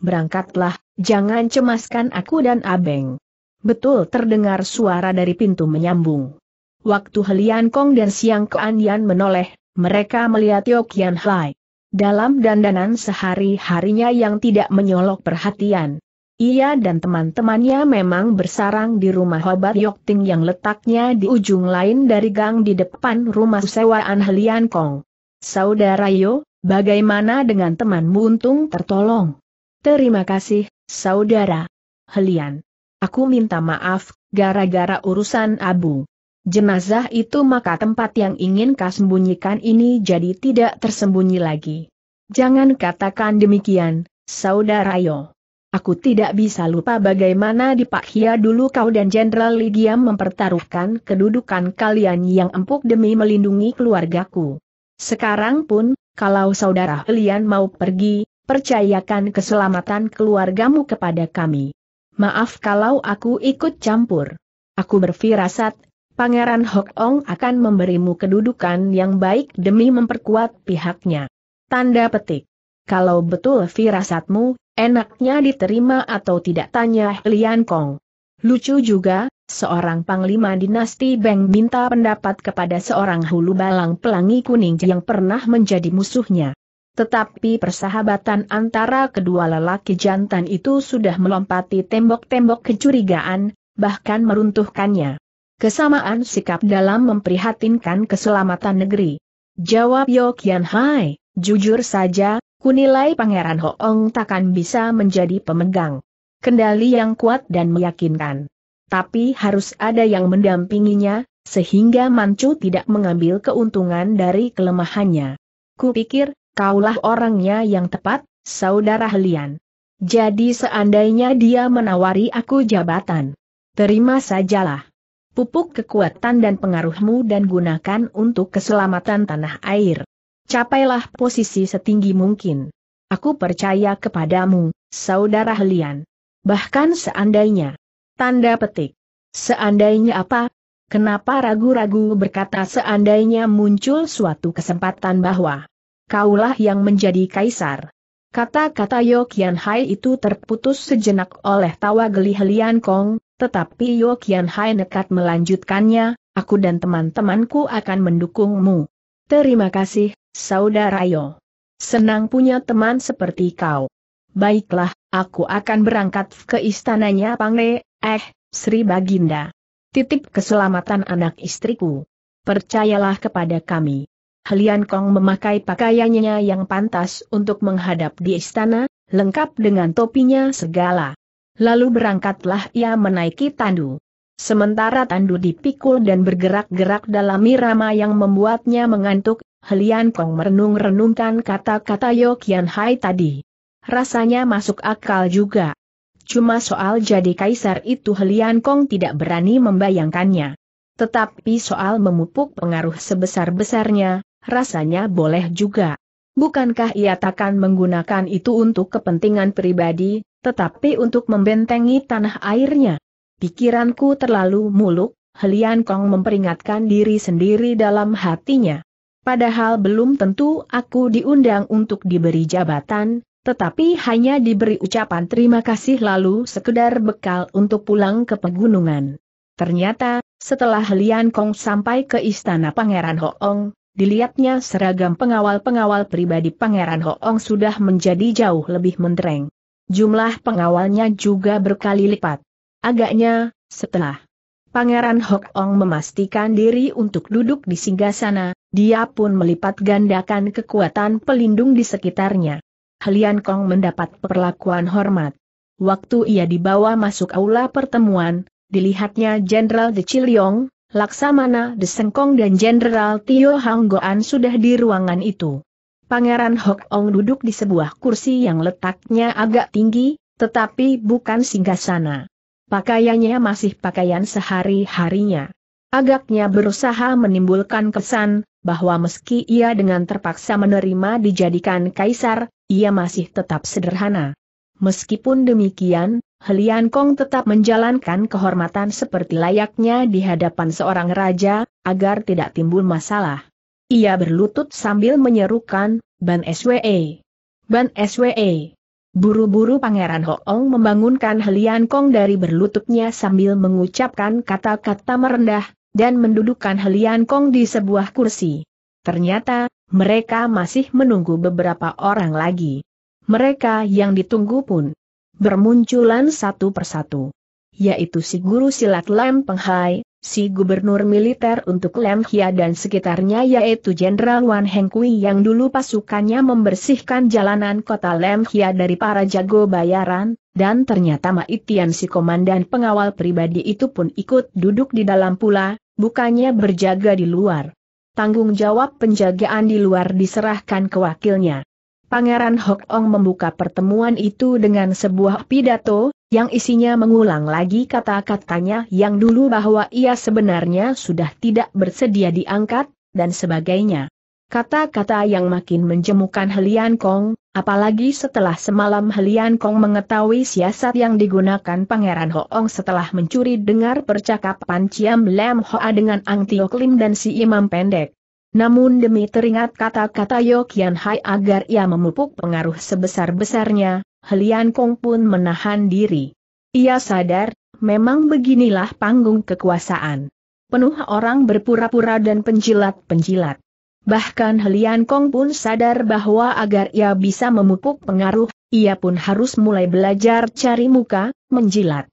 Berangkatlah, jangan cemaskan aku dan Abeng. Betul terdengar suara dari pintu menyambung. Waktu Helian Kong dan Siang Kean Yan menoleh, mereka melihat Tio Kian Hai. Dalam dandanan sehari-harinya yang tidak menyolok perhatian, ia dan teman-temannya memang bersarang di rumah obat Yokting yang letaknya di ujung lain dari gang di depan rumah sewaan Helian Kong. Saudara Yo, bagaimana dengan temanmu untung tertolong? Terima kasih, saudara. Helian. Aku minta maaf, gara-gara urusan abu. Jenazah itu maka tempat yang ingin kau sembunyikan ini jadi tidak tersembunyi lagi. Jangan katakan demikian, saudara Yo. Aku tidak bisa lupa bagaimana di Pak Hia dulu kau dan Jenderal Ligiam mempertaruhkan kedudukan kalian yang empuk demi melindungi keluargaku. Sekarang pun, kalau saudara kalian mau pergi, percayakan keselamatan keluargamu kepada kami. Maaf kalau aku ikut campur. Aku berfirasat, Pangeran Hok Ong akan memberimu kedudukan yang baik demi memperkuat pihaknya. Tanda petik. Kalau betul firasatmu, Enaknya diterima atau tidak tanya Lian Kong. Lucu juga, seorang panglima dinasti Beng minta pendapat kepada seorang hulu balang pelangi kuning yang pernah menjadi musuhnya. Tetapi persahabatan antara kedua lelaki jantan itu sudah melompati tembok-tembok kecurigaan, bahkan meruntuhkannya. Kesamaan sikap dalam memprihatinkan keselamatan negeri. Jawab Yo Kian Hai, jujur saja, kunilai Pangeran Hoong takkan bisa menjadi pemegang. Kendali yang kuat dan meyakinkan. Tapi harus ada yang mendampinginya, sehingga Mancu tidak mengambil keuntungan dari kelemahannya. Kupikir, kaulah orangnya yang tepat, saudara Helian. Jadi seandainya dia menawari aku jabatan. Terima sajalah. Pupuk kekuatan dan pengaruhmu dan gunakan untuk keselamatan tanah air. Capailah posisi setinggi mungkin. Aku percaya kepadamu, saudara Helian. Bahkan seandainya. Tanda petik. Seandainya apa? Kenapa ragu-ragu berkata seandainya muncul suatu kesempatan bahwa kaulah yang menjadi kaisar. Kata-kata Yokian Hai itu terputus sejenak oleh tawa geli Helian Kong, tetapi Yokian Hai nekat melanjutkannya, aku dan teman-temanku akan mendukungmu. Terima kasih, Saudara Yo. Senang punya teman seperti kau. Baiklah, aku akan berangkat ke istananya Pangre, eh, Sri Baginda. Titip keselamatan anak istriku. Percayalah kepada kami. Helian Kong memakai pakaiannya yang pantas untuk menghadap di istana, lengkap dengan topinya segala. Lalu berangkatlah ia menaiki tandu. Sementara Tandu dipikul dan bergerak-gerak dalam irama yang membuatnya mengantuk, Helian Kong merenung-renungkan kata-kata Yokian Hai tadi. Rasanya masuk akal juga. Cuma soal jadi kaisar itu Helian Kong tidak berani membayangkannya. Tetapi soal memupuk pengaruh sebesar-besarnya, rasanya boleh juga. Bukankah ia takkan menggunakan itu untuk kepentingan pribadi, tetapi untuk membentengi tanah airnya? Pikiranku terlalu muluk, Helian Kong memperingatkan diri sendiri dalam hatinya. Padahal belum tentu aku diundang untuk diberi jabatan, tetapi hanya diberi ucapan terima kasih lalu sekedar bekal untuk pulang ke pegunungan. Ternyata, setelah Helian Kong sampai ke istana Pangeran Hoong, dilihatnya seragam pengawal-pengawal pribadi Pangeran Hoong sudah menjadi jauh lebih mentereng. Jumlah pengawalnya juga berkali lipat. Agaknya, setelah Pangeran Hok Ong memastikan diri untuk duduk di singgah sana, dia pun melipat gandakan kekuatan pelindung di sekitarnya. Helian Kong mendapat perlakuan hormat. Waktu ia dibawa masuk aula pertemuan, dilihatnya Jenderal De Chiliong, Laksamana De Sengkong dan Jenderal Tio Hanggoan sudah di ruangan itu. Pangeran Hok Ong duduk di sebuah kursi yang letaknya agak tinggi, tetapi bukan singgah sana. Pakaiannya masih pakaian sehari-harinya. Agaknya berusaha menimbulkan kesan, bahwa meski ia dengan terpaksa menerima dijadikan kaisar, ia masih tetap sederhana. Meskipun demikian, Helian Kong tetap menjalankan kehormatan seperti layaknya di hadapan seorang raja, agar tidak timbul masalah. Ia berlutut sambil menyerukan, Ban SWE. Ban SWE. Buru-buru Pangeran Hoong membangunkan Helian Kong dari berlututnya sambil mengucapkan kata-kata merendah, dan mendudukkan Helian Kong di sebuah kursi. Ternyata, mereka masih menunggu beberapa orang lagi. Mereka yang ditunggu pun bermunculan satu persatu. Yaitu si guru silat Lam Penghai, si gubernur militer untuk Lem Hia dan sekitarnya yaitu Jenderal Wan Hengkui yang dulu pasukannya membersihkan jalanan kota Lem Hia dari para jago bayaran, dan ternyata Ma Itian si komandan pengawal pribadi itu pun ikut duduk di dalam pula, bukannya berjaga di luar. Tanggung jawab penjagaan di luar diserahkan ke wakilnya. Pangeran Hok Ong membuka pertemuan itu dengan sebuah pidato, yang isinya mengulang lagi kata-katanya yang dulu bahwa ia sebenarnya sudah tidak bersedia diangkat, dan sebagainya. Kata-kata yang makin menjemukan Helian Kong, apalagi setelah semalam Helian Kong mengetahui siasat yang digunakan Pangeran Hoong setelah mencuri dengar percakapan Ciam Lam Hoa dengan Ang Tio Klim dan si Imam Pendek. Namun demi teringat kata-kata Yokian Hai agar ia memupuk pengaruh sebesar-besarnya, Helian Kong pun menahan diri. Ia sadar, memang beginilah panggung kekuasaan. Penuh orang berpura-pura dan penjilat-penjilat. Bahkan Helian Kong pun sadar bahwa agar ia bisa memupuk pengaruh, ia pun harus mulai belajar cari muka, menjilat.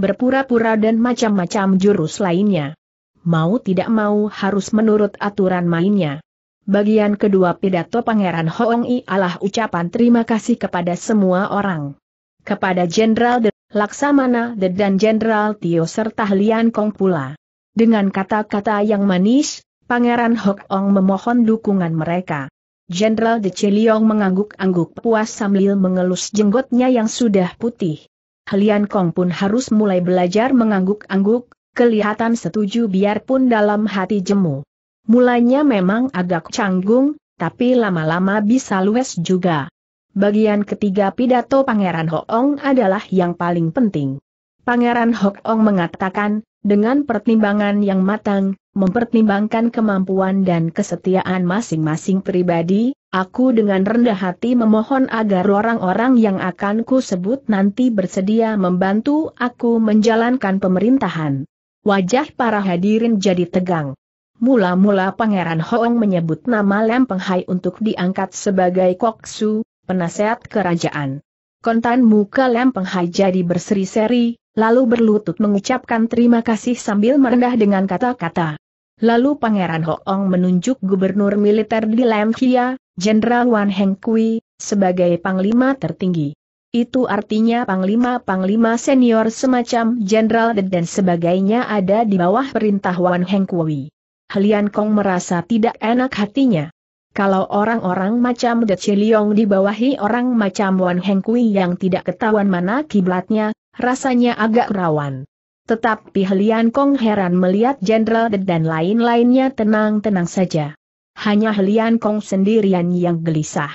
Berpura-pura dan macam-macam jurus lainnya. Mau tidak mau harus menurut aturan mainnya. Bagian kedua pidato Pangeran Hoong I adalah ucapan terima kasih kepada semua orang. Kepada Jenderal De, Laksamana De dan Jenderal Tio serta Lian Kong pula. Dengan kata-kata yang manis, Pangeran Hoong memohon dukungan mereka. Jenderal De Chiliong mengangguk-angguk puas sambil mengelus jenggotnya yang sudah putih. Lian Kong pun harus mulai belajar mengangguk-angguk, kelihatan setuju biarpun dalam hati jemu. Mulanya memang agak canggung, tapi lama-lama bisa luwes juga. Bagian ketiga pidato Pangeran Hoong adalah yang paling penting. Pangeran Hoong mengatakan, dengan pertimbangan yang matang, mempertimbangkan kemampuan dan kesetiaan masing-masing pribadi, aku dengan rendah hati memohon agar orang-orang yang akan ku sebut nanti bersedia membantu aku menjalankan pemerintahan. Wajah para hadirin jadi tegang. Mula-mula Pangeran Hoong menyebut nama Lem Hai untuk diangkat sebagai Koksu, penasehat kerajaan. Kontan muka Lem Hai jadi berseri-seri, lalu berlutut mengucapkan terima kasih sambil merendah dengan kata-kata. Lalu Pangeran Hoong menunjuk gubernur militer di Lem Kia, Jenderal Wan Heng Kui, sebagai panglima tertinggi. Itu artinya panglima-panglima senior semacam Jenderal dan sebagainya ada di bawah perintah Wan Heng Kui. Helian Kong merasa tidak enak hatinya. Kalau orang-orang macam De Chiliong dibawahi orang macam Wan Heng Kui yang tidak ketahuan mana kiblatnya, rasanya agak rawan. Tetapi Helian Kong heran melihat Jenderal De dan lain-lainnya tenang-tenang saja. Hanya Helian Kong sendirian yang gelisah.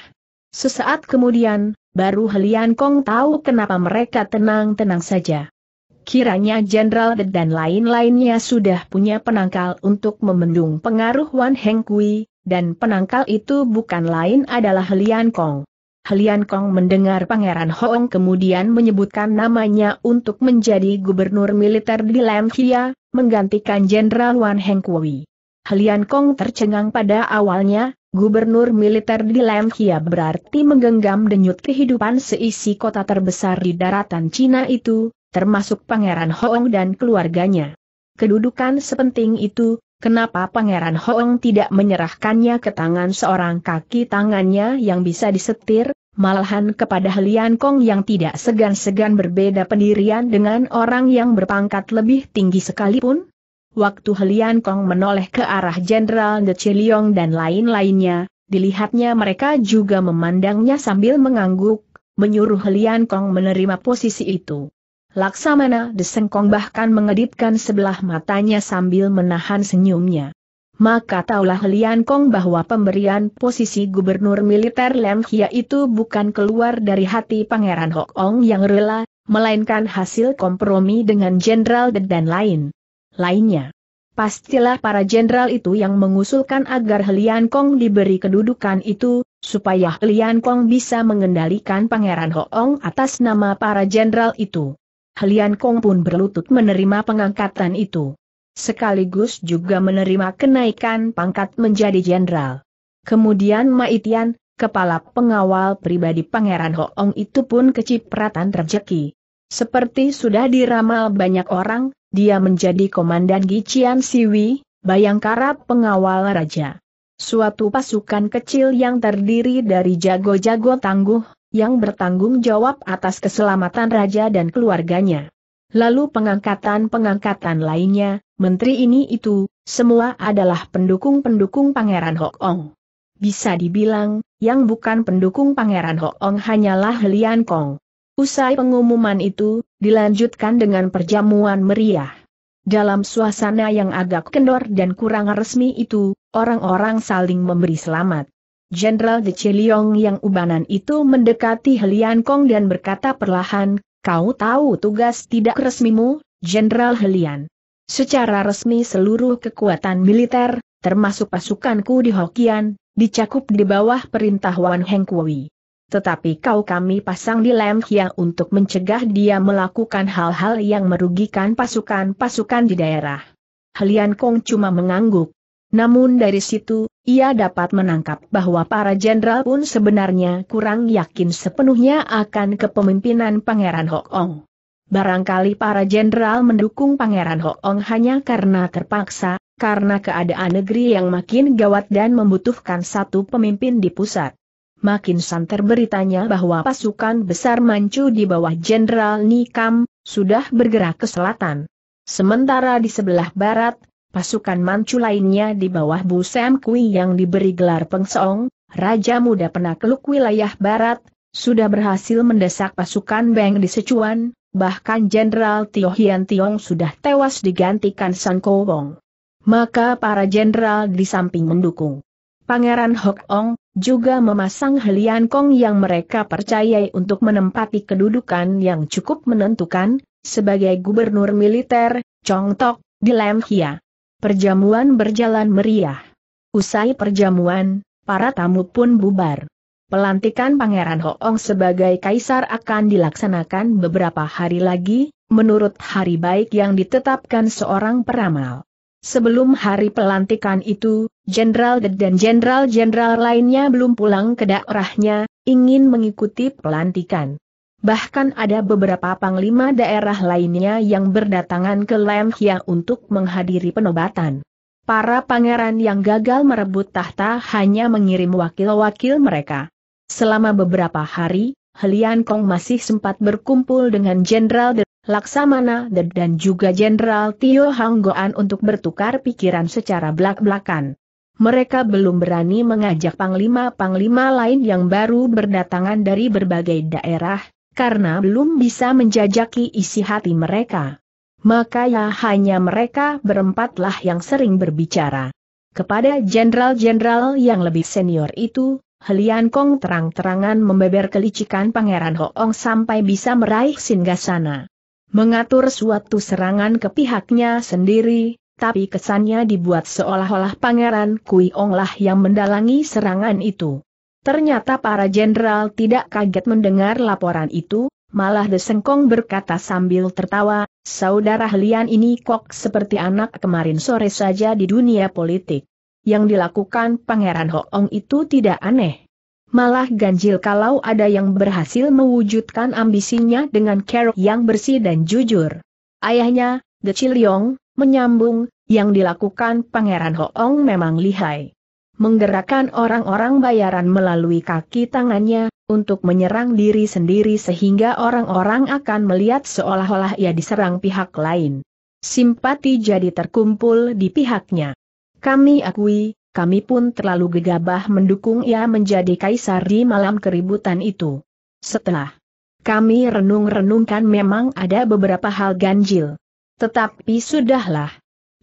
Sesaat kemudian, baru Helian Kong tahu kenapa mereka tenang-tenang saja. Kiranya Jenderal De dan lain-lainnya sudah punya penangkal untuk memendung pengaruh Wan Heng Kui, dan penangkal itu bukan lain adalah Lian Kong. Lian Kong mendengar Pangeran Hong kemudian menyebutkan namanya untuk menjadi gubernur militer di Lam menggantikan Jenderal Wan Heng Kui. Lian Kong tercengang pada awalnya, gubernur militer di Lemkia berarti menggenggam denyut kehidupan seisi kota terbesar di daratan Cina itu, termasuk Pangeran Hoong dan keluarganya. Kedudukan sepenting itu, kenapa Pangeran Hoong tidak menyerahkannya ke tangan seorang kaki tangannya yang bisa disetir, malahan kepada Lian Kong yang tidak segan-segan berbeda pendirian dengan orang yang berpangkat lebih tinggi sekalipun? Waktu Lian Kong menoleh ke arah Jenderal De Chiliong dan lain-lainnya, dilihatnya mereka juga memandangnya sambil mengangguk, menyuruh Lian Kong menerima posisi itu. Laksamana Desengkong bahkan mengedipkan sebelah matanya sambil menahan senyumnya. Maka taulah Lian Kong bahwa pemberian posisi gubernur militer Lem Hia itu bukan keluar dari hati Pangeran Hok Ong yang rela, melainkan hasil kompromi dengan Jenderal Ded dan lain. Lainnya. Pastilah para jenderal itu yang mengusulkan agar Helian Kong diberi kedudukan itu, supaya Helian Kong bisa mengendalikan Pangeran Hoong atas nama para jenderal itu. Helian Kong pun berlutut menerima pengangkatan itu. Sekaligus juga menerima kenaikan pangkat menjadi jenderal. Kemudian Maitian, kepala pengawal pribadi Pangeran Hoong itu pun kecipratan terjeki. Seperti sudah diramal banyak orang, dia menjadi komandan Gician Siwi, bayangkara pengawal raja. Suatu pasukan kecil yang terdiri dari jago-jago tangguh, yang bertanggung jawab atas keselamatan raja dan keluarganya. Lalu pengangkatan-pengangkatan lainnya, menteri ini itu, semua adalah pendukung-pendukung Pangeran Hok Ong. Bisa dibilang, yang bukan pendukung Pangeran Hok Ong hanyalah Lian Kong. Usai pengumuman itu, dilanjutkan dengan perjamuan meriah. Dalam suasana yang agak kendor dan kurang resmi itu, orang-orang saling memberi selamat. Jenderal De Chiliong yang ubanan itu mendekati Helian Kong dan berkata perlahan, kau tahu tugas tidak resmimu, Jenderal Helian. Secara resmi seluruh kekuatan militer, termasuk pasukanku di Hokian, dicakup di bawah perintah Wan Heng Kui. Tetapi kau kami pasang di Lem Hia untuk mencegah dia melakukan hal-hal yang merugikan pasukan-pasukan di daerah. Helian Kong cuma mengangguk. Namun dari situ, ia dapat menangkap bahwa para jenderal pun sebenarnya kurang yakin sepenuhnya akan kepemimpinan Pangeran Hok Barangkali para jenderal mendukung Pangeran Hok hanya karena terpaksa, karena keadaan negeri yang makin gawat dan membutuhkan satu pemimpin di pusat. Makin santer beritanya bahwa pasukan besar Manchu di bawah Jenderal Nikam, sudah bergerak ke selatan. Sementara di sebelah barat, pasukan Manchu lainnya di bawah Bu Sam Kui yang diberi gelar Pengsong, Raja Muda Penakluk Wilayah Barat, sudah berhasil mendesak pasukan Beng di Sichuan, bahkan Jenderal Tio Hian Tiong sudah tewas digantikan San Kowong. Maka para jenderal di samping mendukung. Pangeran Hok Ong, juga memasang Helian Kong yang mereka percayai untuk menempati kedudukan yang cukup menentukan, sebagai gubernur militer, Chong Tok, di Lam Hia. Perjamuan berjalan meriah. Usai perjamuan, para tamu pun bubar. Pelantikan Pangeran Hoong sebagai kaisar akan dilaksanakan beberapa hari lagi, menurut hari baik yang ditetapkan seorang peramal. Sebelum hari pelantikan itu, Jenderal Ded dan Jenderal-Jenderal lainnya belum pulang ke daerahnya, ingin mengikuti pelantikan. Bahkan ada beberapa panglima daerah lainnya yang berdatangan ke Lemhia untuk menghadiri penobatan. Para pangeran yang gagal merebut tahta hanya mengirim wakil-wakil mereka. Selama beberapa hari, Helian Kong masih sempat berkumpul dengan Jenderal Laksamana De dan juga Jenderal Tio Hanggoan untuk bertukar pikiran secara belak-belakan. Mereka belum berani mengajak panglima-panglima lain yang baru berdatangan dari berbagai daerah, karena belum bisa menjajaki isi hati mereka. Maka ya hanya mereka berempatlah yang sering berbicara. Kepada jenderal-jenderal yang lebih senior itu, Helian Kong terang-terangan membeber kelicikan Pangeran Hoong sampai bisa meraih singgasana. Mengatur suatu serangan ke pihaknya sendiri, tapi kesannya dibuat seolah-olah Pangeran Ong lah yang mendalangi serangan itu. Ternyata para jenderal tidak kaget mendengar laporan itu, malah Desengkong berkata sambil tertawa, saudara Lian ini kok seperti anak kemarin sore saja di dunia politik. Yang dilakukan Pangeran Hoong itu tidak aneh. Malah ganjil kalau ada yang berhasil mewujudkan ambisinya dengan kerok yang bersih dan jujur. Ayahnya, The Yong, menyambung, yang dilakukan Pangeran Hoong memang lihai menggerakkan orang-orang bayaran melalui kaki tangannya, untuk menyerang diri sendiri sehingga orang-orang akan melihat seolah-olah ia diserang pihak lain. Simpati jadi terkumpul di pihaknya. Kami akui, kami pun terlalu gegabah mendukung ia menjadi kaisar di malam keributan itu. Setelah kami renung-renungkan memang ada beberapa hal ganjil. Tetapi sudahlah,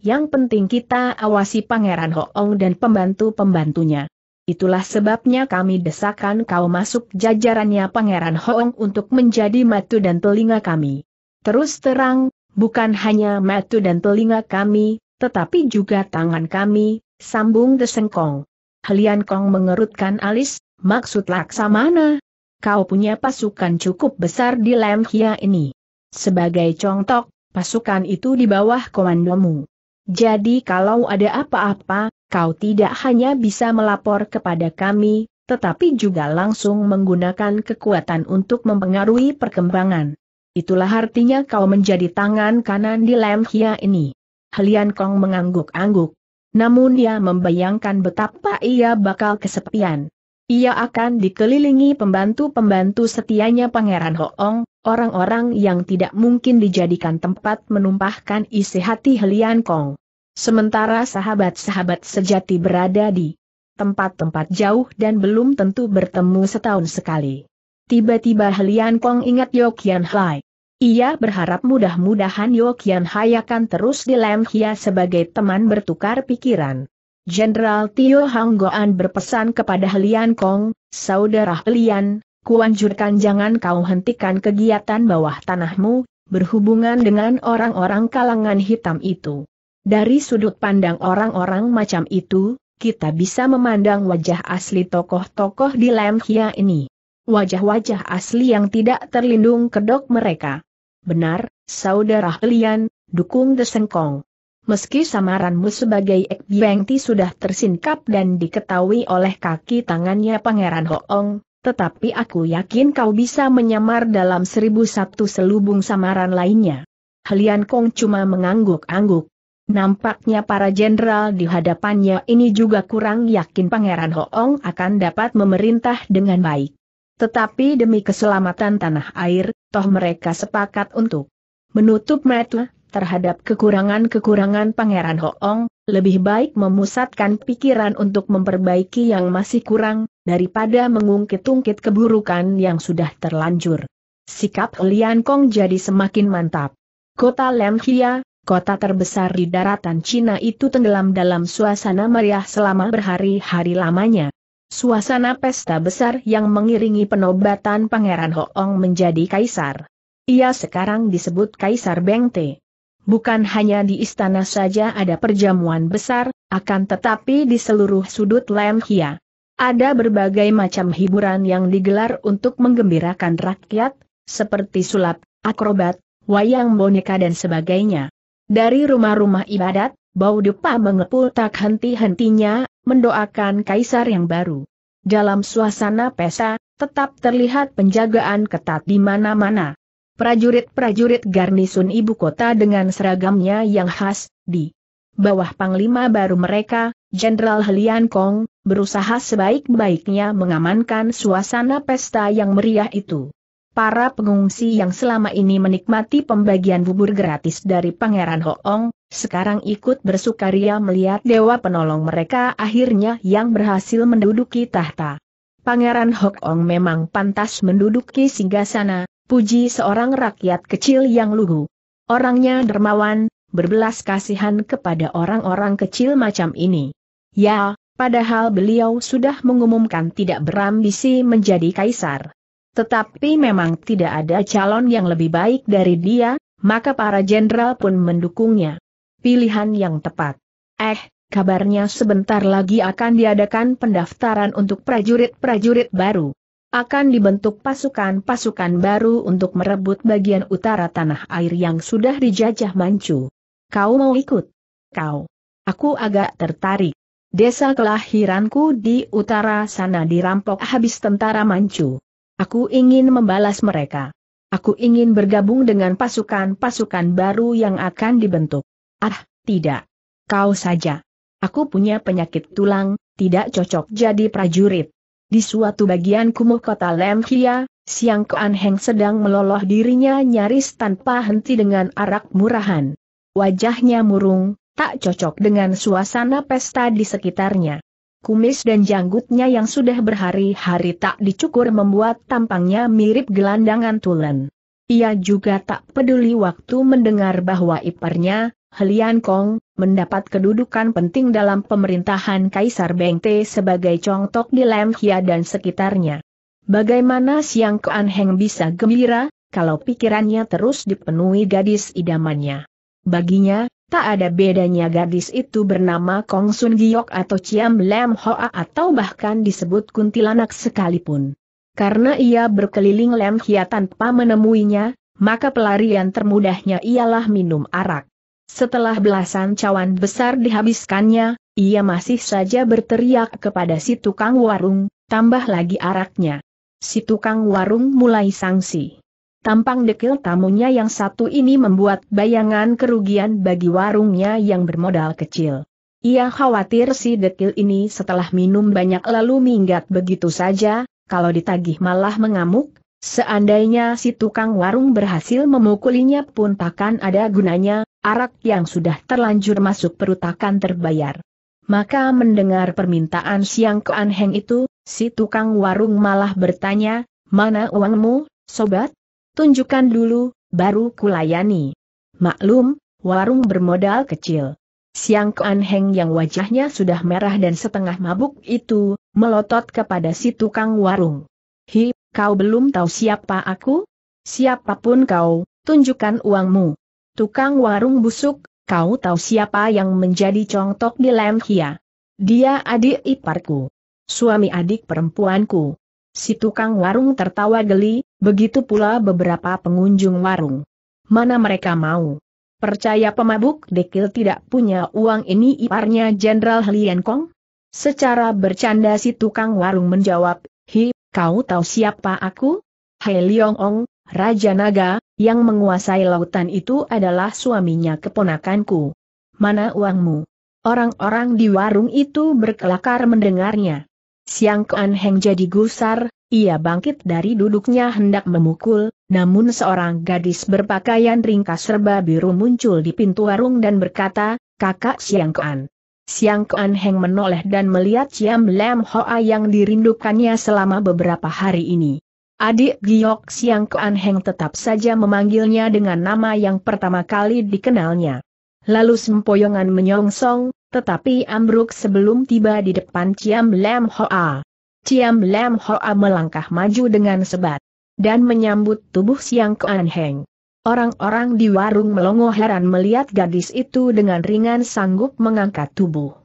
yang penting kita awasi Pangeran Hoong dan pembantu-pembantunya. Itulah sebabnya kami desakan kau masuk jajarannya Pangeran Hoong untuk menjadi matu dan telinga kami. Terus terang, bukan hanya matu dan telinga kami, tetapi juga tangan kami, sambung desengkong. Helian Kong mengerutkan alis, maksud Laksamana. Kau punya pasukan cukup besar di Lemhia ini. Sebagai contoh, pasukan itu di bawah komandomu. Jadi kalau ada apa-apa, kau tidak hanya bisa melapor kepada kami, tetapi juga langsung menggunakan kekuatan untuk mempengaruhi perkembangan. Itulah artinya kau menjadi tangan kanan di Lemhia ini. Helian Kong mengangguk-angguk. Namun ia membayangkan betapa ia bakal kesepian. Ia akan dikelilingi pembantu-pembantu setianya Pangeran Hoong, Orang-orang yang tidak mungkin dijadikan tempat menumpahkan isi hati Helian Kong. Sementara sahabat-sahabat sejati berada di tempat-tempat jauh dan belum tentu bertemu setahun sekali. Tiba-tiba Helian Kong ingat Yokian Hai. Ia berharap mudah-mudahan Yokian Hai akan terus dilemhia sebagai teman bertukar pikiran. Jenderal Tio Hang Goan berpesan kepada Helian Kong, Saudara Helian, kuanjurkan jangan kau hentikan kegiatan bawah tanahmu, berhubungan dengan orang-orang kalangan hitam itu. Dari sudut pandang orang-orang macam itu, kita bisa memandang wajah asli tokoh-tokoh di Lemhia ini. Wajah-wajah asli yang tidak terlindung kedok mereka. Benar, saudara Lian, dukung desengkong. Meski samaranmu sebagai Ek Biengti sudah tersingkap dan diketahui oleh kaki tangannya Pangeran Hoong, tetapi aku yakin kau bisa menyamar dalam seribu satu selubung samaran lainnya. Helian Kong cuma mengangguk-angguk. Nampaknya para jenderal di hadapannya ini juga kurang yakin Pangeran Hoong akan dapat memerintah dengan baik. Tetapi demi keselamatan tanah air, toh mereka sepakat untuk menutup mata terhadap kekurangan-kekurangan Pangeran Hoong, lebih baik memusatkan pikiran untuk memperbaiki yang masih kurang, daripada mengungkit-ungkit keburukan yang sudah terlanjur. Sikap Lian Kong jadi semakin mantap. Kota Lemhia, kota terbesar di daratan Cina itu tenggelam dalam suasana meriah selama berhari-hari lamanya. Suasana pesta besar yang mengiringi penobatan Pangeran Hoong menjadi kaisar. Ia sekarang disebut Kaisar Bengte. Bukan hanya di istana saja ada perjamuan besar, akan tetapi di seluruh sudut Lemhia. Ada berbagai macam hiburan yang digelar untuk menggembirakan rakyat, seperti sulap, akrobat, wayang boneka dan sebagainya. Dari rumah-rumah ibadat, bau dupa mengepul tak henti-hentinya, mendoakan kaisar yang baru. Dalam suasana pesa, tetap terlihat penjagaan ketat di mana-mana. Prajurit-prajurit garnisun ibu kota dengan seragamnya yang khas, di bawah panglima baru mereka, Jenderal Helian Kong, berusaha sebaik-baiknya mengamankan suasana pesta yang meriah itu. Para pengungsi yang selama ini menikmati pembagian bubur gratis dari Pangeran ho Hoong, sekarang ikut bersukaria melihat dewa penolong mereka akhirnya yang berhasil menduduki tahta. Pangeran ho Hoong memang pantas menduduki singgasana, puji seorang rakyat kecil yang lugu. Orangnya dermawan, berbelas kasihan kepada orang-orang kecil macam ini. Ya, Padahal beliau sudah mengumumkan tidak berambisi menjadi kaisar. Tetapi memang tidak ada calon yang lebih baik dari dia, maka para jenderal pun mendukungnya. Pilihan yang tepat. Eh, kabarnya sebentar lagi akan diadakan pendaftaran untuk prajurit-prajurit baru. Akan dibentuk pasukan-pasukan baru untuk merebut bagian utara tanah air yang sudah dijajah Manchu. Kau mau ikut? Kau. Aku agak tertarik. Desa kelahiranku di utara sana dirampok habis tentara Manchu. Aku ingin membalas mereka. Aku ingin bergabung dengan pasukan-pasukan baru yang akan dibentuk. Ah, tidak. Kau saja. Aku punya penyakit tulang, tidak cocok jadi prajurit. Di suatu bagian kumuh kota Lemhia, Siang Kuan Heng sedang meloloh dirinya nyaris tanpa henti dengan arak murahan. Wajahnya murung, tak cocok dengan suasana pesta di sekitarnya. Kumis dan janggutnya yang sudah berhari-hari tak dicukur membuat tampangnya mirip gelandangan tulen. Ia juga tak peduli waktu mendengar bahwa iparnya, Helian Kong, mendapat kedudukan penting dalam pemerintahan Kaisar Bengte sebagai contoh di Lemhia dan sekitarnya. Bagaimana Siang Kuan Heng bisa gembira, kalau pikirannya terus dipenuhi gadis idamannya? Baginya, Tak ada bedanya gadis itu bernama Kong Sun Giok atau Chiam Lam Hoa atau bahkan disebut kuntilanak sekalipun. Karena ia berkeliling Lam Hia tanpa menemuinya, maka pelarian termudahnya ialah minum arak. Setelah belasan cawan besar dihabiskannya, ia masih saja berteriak kepada si tukang warung, tambah lagi araknya. Si tukang warung mulai sangsi. Tampang dekil tamunya yang satu ini membuat bayangan kerugian bagi warungnya yang bermodal kecil. Ia khawatir si dekil ini setelah minum banyak lalu minggat begitu saja, kalau ditagih malah mengamuk, seandainya si tukang warung berhasil memukulinya pun takkan ada gunanya, arak yang sudah terlanjur masuk perut akan terbayar. Maka mendengar permintaan siang ke keanheng itu, si tukang warung malah bertanya, mana uangmu, sobat? Tunjukkan dulu, baru kulayani. Maklum, warung bermodal kecil. Siang Kuan Heng yang wajahnya sudah merah dan setengah mabuk itu, melotot kepada si tukang warung. Hi, kau belum tahu siapa aku? Siapapun kau, tunjukkan uangmu. Tukang warung busuk, kau tahu siapa yang menjadi contoh di Lem Hia? Dia adik iparku. Suami adik perempuanku. Si tukang warung tertawa geli, Begitu pula beberapa pengunjung warung. Mana mereka mau? Percaya pemabuk dekil tidak punya uang ini iparnya Jenderal Lian Kong? Secara bercanda si tukang warung menjawab, Hi, kau tahu siapa aku? Hei Leong Ong, Raja Naga, yang menguasai lautan itu adalah suaminya keponakanku. Mana uangmu? Orang-orang di warung itu berkelakar mendengarnya. Siang Kuan Heng jadi gusar, ia bangkit dari duduknya hendak memukul, namun seorang gadis berpakaian ringkas serba biru muncul di pintu warung dan berkata, kakak Siang Koan. Siang Kuan Heng menoleh dan melihat Siam Lam Hoa yang dirindukannya selama beberapa hari ini. Adik Giok Siang Kuan Heng tetap saja memanggilnya dengan nama yang pertama kali dikenalnya. Lalu sempoyongan menyongsong, tetapi ambruk sebelum tiba di depan Ciam Lam Hoa. Ciam Lam Hoa melangkah maju dengan sebat. Dan menyambut tubuh Siang Kuan Heng. Orang-orang di warung melongo heran melihat gadis itu dengan ringan sanggup mengangkat tubuh.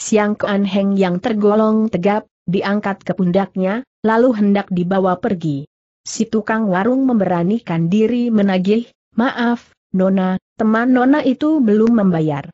Siang Kuan Heng yang tergolong tegap, diangkat ke pundaknya, lalu hendak dibawa pergi. Si tukang warung memberanikan diri menagih, maaf, Nona, teman Nona itu belum membayar.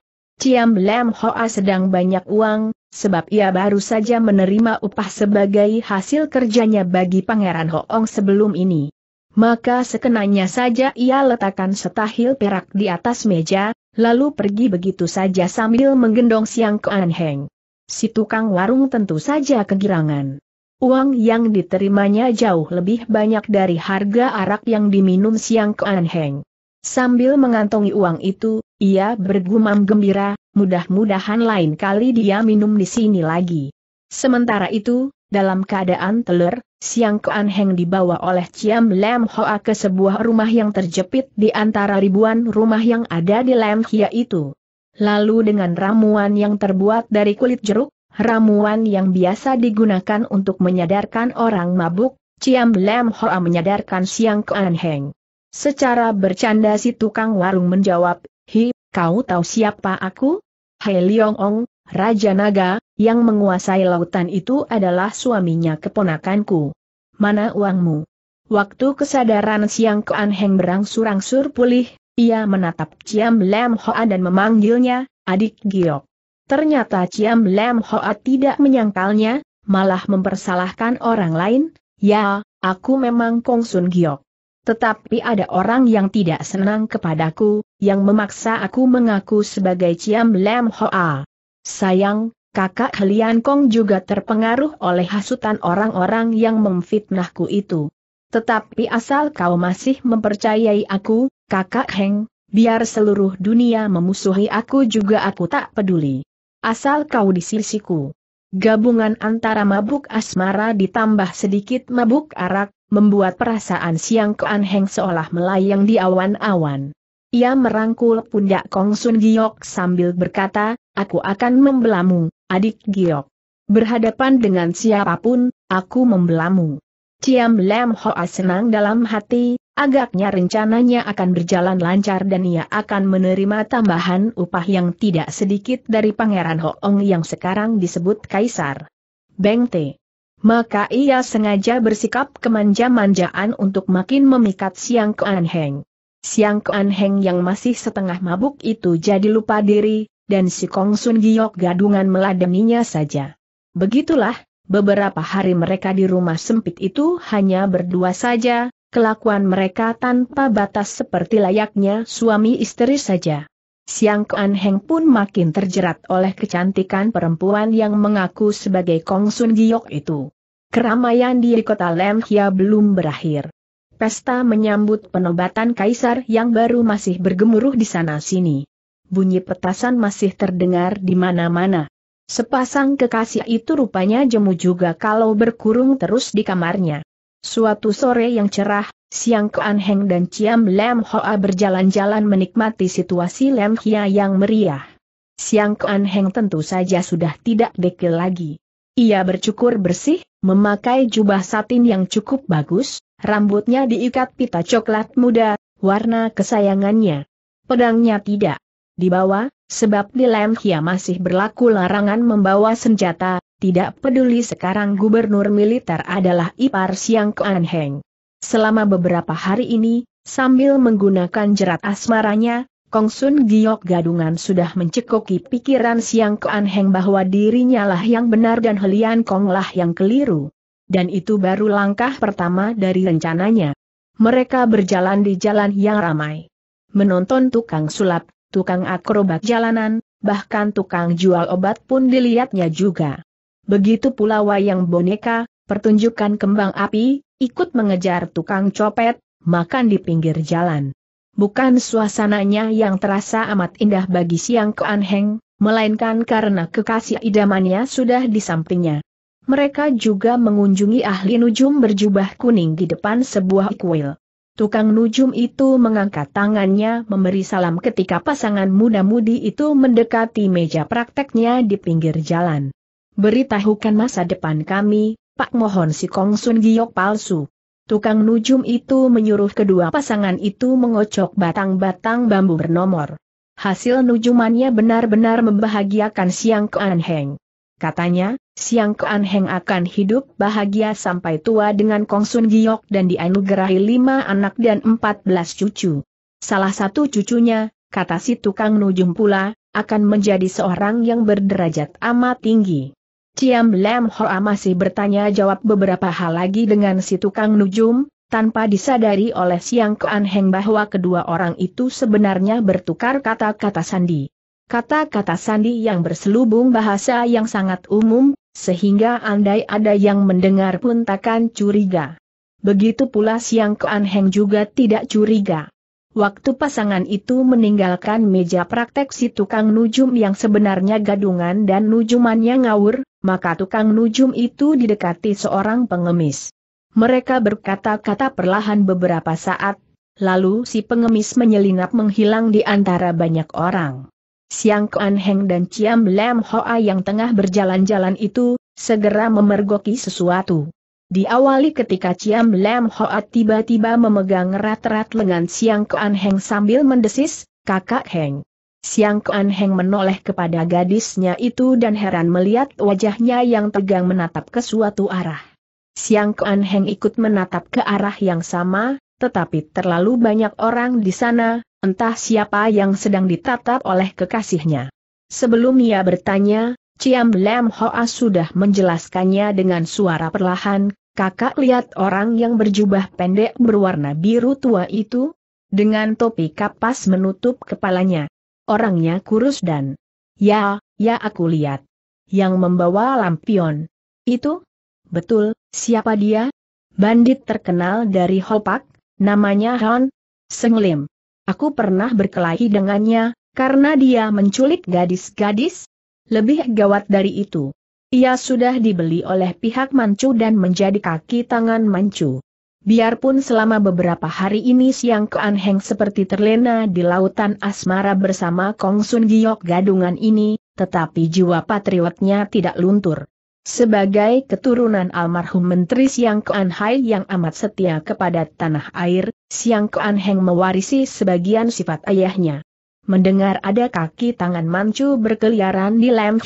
Ciam Lam Hoa sedang banyak uang, sebab ia baru saja menerima upah sebagai hasil kerjanya bagi Pangeran Hoong sebelum ini. Maka sekenanya saja ia letakkan setahil perak di atas meja, lalu pergi begitu saja sambil menggendong Siang ke Heng. Si tukang warung tentu saja kegirangan. Uang yang diterimanya jauh lebih banyak dari harga arak yang diminum Siang ke Heng. Sambil mengantongi uang itu, ia bergumam gembira, mudah-mudahan lain kali dia minum di sini lagi. Sementara itu, dalam keadaan telur, Siang Koan Heng dibawa oleh Ciam Lam Hoa ke sebuah rumah yang terjepit di antara ribuan rumah yang ada di Lam Hia itu. Lalu dengan ramuan yang terbuat dari kulit jeruk, ramuan yang biasa digunakan untuk menyadarkan orang mabuk, Ciam Lam Hoa menyadarkan Siang Koan Heng. Secara bercanda si tukang warung menjawab, Hi, Kau tahu siapa aku? Hei Leong Ong, Raja Naga, yang menguasai lautan itu adalah suaminya keponakanku. Mana uangmu? Waktu kesadaran siang ke Heng berangsur-angsur pulih, ia menatap Ciam Lam Hoa dan memanggilnya, adik Giok. Ternyata Ciam Lam Hoa tidak menyangkalnya, malah mempersalahkan orang lain, ya, aku memang Kongsun Giok. Tetapi ada orang yang tidak senang kepadaku, yang memaksa aku mengaku sebagai Ciam Lam Hoa. Sayang, kakak Helian Kong juga terpengaruh oleh hasutan orang-orang yang memfitnahku itu. Tetapi asal kau masih mempercayai aku, kakak Heng, biar seluruh dunia memusuhi aku juga aku tak peduli. Asal kau di sisiku. Gabungan antara mabuk asmara ditambah sedikit mabuk arak, membuat perasaan siang Keanheng seolah melayang di awan-awan. Ia merangkul pundak Kong Sun Giok sambil berkata, aku akan membelamu, adik Giok. Berhadapan dengan siapapun, aku membelamu. Ciam Lam Hoa senang dalam hati, agaknya rencananya akan berjalan lancar dan ia akan menerima tambahan upah yang tidak sedikit dari Pangeran Hoong yang sekarang disebut Kaisar. Beng Te. Maka ia sengaja bersikap kemanja-manjaan untuk makin memikat Siang Kuan Heng. Siang Kuan Heng yang masih setengah mabuk itu jadi lupa diri, dan si Kong Sun Giok gadungan meladeninya saja. Begitulah, beberapa hari mereka di rumah sempit itu hanya berdua saja, kelakuan mereka tanpa batas seperti layaknya suami istri saja. Siang Kuan Heng pun makin terjerat oleh kecantikan perempuan yang mengaku sebagai Kong Sun Giok itu. Keramaian di kota Lem Hia belum berakhir. Pesta menyambut penobatan kaisar yang baru masih bergemuruh di sana-sini. Bunyi petasan masih terdengar di mana-mana. Sepasang kekasih itu rupanya jemu juga kalau berkurung terus di kamarnya. Suatu sore yang cerah, Siang Kuan Heng dan Ciam Lam Hoa berjalan-jalan menikmati situasi Lam Hia yang meriah. Siang Kuan Heng tentu saja sudah tidak dekil lagi. Ia bercukur bersih, memakai jubah satin yang cukup bagus, rambutnya diikat pita coklat muda, warna kesayangannya. Pedangnya tidak dibawa, sebab di Lemhia masih berlaku larangan membawa senjata, tidak peduli sekarang gubernur militer adalah Ipar Siang Keanheng. Selama beberapa hari ini, sambil menggunakan jerat asmaranya, Kong Sun Giok Gadungan sudah mencekoki pikiran Siang Keanheng bahwa dirinya lah yang benar dan Helian Kong lah yang keliru. Dan itu baru langkah pertama dari rencananya. Mereka berjalan di jalan yang ramai. Menonton tukang sulap, tukang akrobat jalanan, bahkan tukang jual obat pun dilihatnya juga. Begitu pula wayang boneka, pertunjukan kembang api, ikut mengejar tukang copet, makan di pinggir jalan. Bukan suasananya yang terasa amat indah bagi siang keanheng, melainkan karena kekasih idamannya sudah di sampingnya. Mereka juga mengunjungi ahli nujum berjubah kuning di depan sebuah kuil. Tukang nujum itu mengangkat tangannya memberi salam ketika pasangan muda-mudi itu mendekati meja prakteknya di pinggir jalan. Beritahukan masa depan kami, Pak Mohon si Kong Sun Giok palsu. Tukang nujum itu menyuruh kedua pasangan itu mengocok batang-batang bambu bernomor. Hasil nujumannya benar-benar membahagiakan Siang ke Heng. Katanya, Siang Kuan Heng akan hidup bahagia sampai tua dengan Kong Sun Giok dan dianugerahi lima anak dan empat belas cucu. Salah satu cucunya, kata si tukang nujum pula, akan menjadi seorang yang berderajat amat tinggi. Ciam Lam Hoa masih bertanya jawab beberapa hal lagi dengan si tukang nujum, tanpa disadari oleh Siang Kuan Heng bahwa kedua orang itu sebenarnya bertukar kata-kata sandi kata-kata sandi yang berselubung bahasa yang sangat umum, sehingga andai ada yang mendengar pun takkan curiga. Begitu pula Siang Kuan Heng juga tidak curiga. Waktu pasangan itu meninggalkan meja praktek si tukang nujum yang sebenarnya gadungan dan nujumannya ngawur, maka tukang nujum itu didekati seorang pengemis. Mereka berkata-kata perlahan beberapa saat, lalu si pengemis menyelinap menghilang di antara banyak orang. Siang Kuan Heng dan Ciam Lam Hoa yang tengah berjalan-jalan itu, segera memergoki sesuatu. Diawali ketika Ciam Lam Hoa tiba-tiba memegang erat-erat lengan Siang Kuan Heng sambil mendesis, kakak Heng. Siang Kuan Heng menoleh kepada gadisnya itu dan heran melihat wajahnya yang tegang menatap ke suatu arah. Siang Kuan Heng ikut menatap ke arah yang sama, tetapi terlalu banyak orang di sana, Entah siapa yang sedang ditatap oleh kekasihnya. Sebelum ia bertanya, Ciam Lam Hoa sudah menjelaskannya dengan suara perlahan, kakak lihat orang yang berjubah pendek berwarna biru tua itu? Dengan topi kapas menutup kepalanya. Orangnya kurus dan... Ya, ya aku lihat. Yang membawa lampion. Itu? Betul, siapa dia? Bandit terkenal dari Hopak, namanya Han Senglim. Aku pernah berkelahi dengannya, karena dia menculik gadis-gadis. Lebih gawat dari itu. Ia sudah dibeli oleh pihak Mancu dan menjadi kaki tangan Mancu. Biarpun selama beberapa hari ini siang Kuan seperti terlena di lautan asmara bersama Kong Sun Giok gadungan ini, tetapi jiwa patriotnya tidak luntur. Sebagai keturunan almarhum Menteri Siang Kuan Hai yang amat setia kepada tanah air, Siang Kuan Heng mewarisi sebagian sifat ayahnya. Mendengar ada kaki tangan Manchu berkeliaran di Lam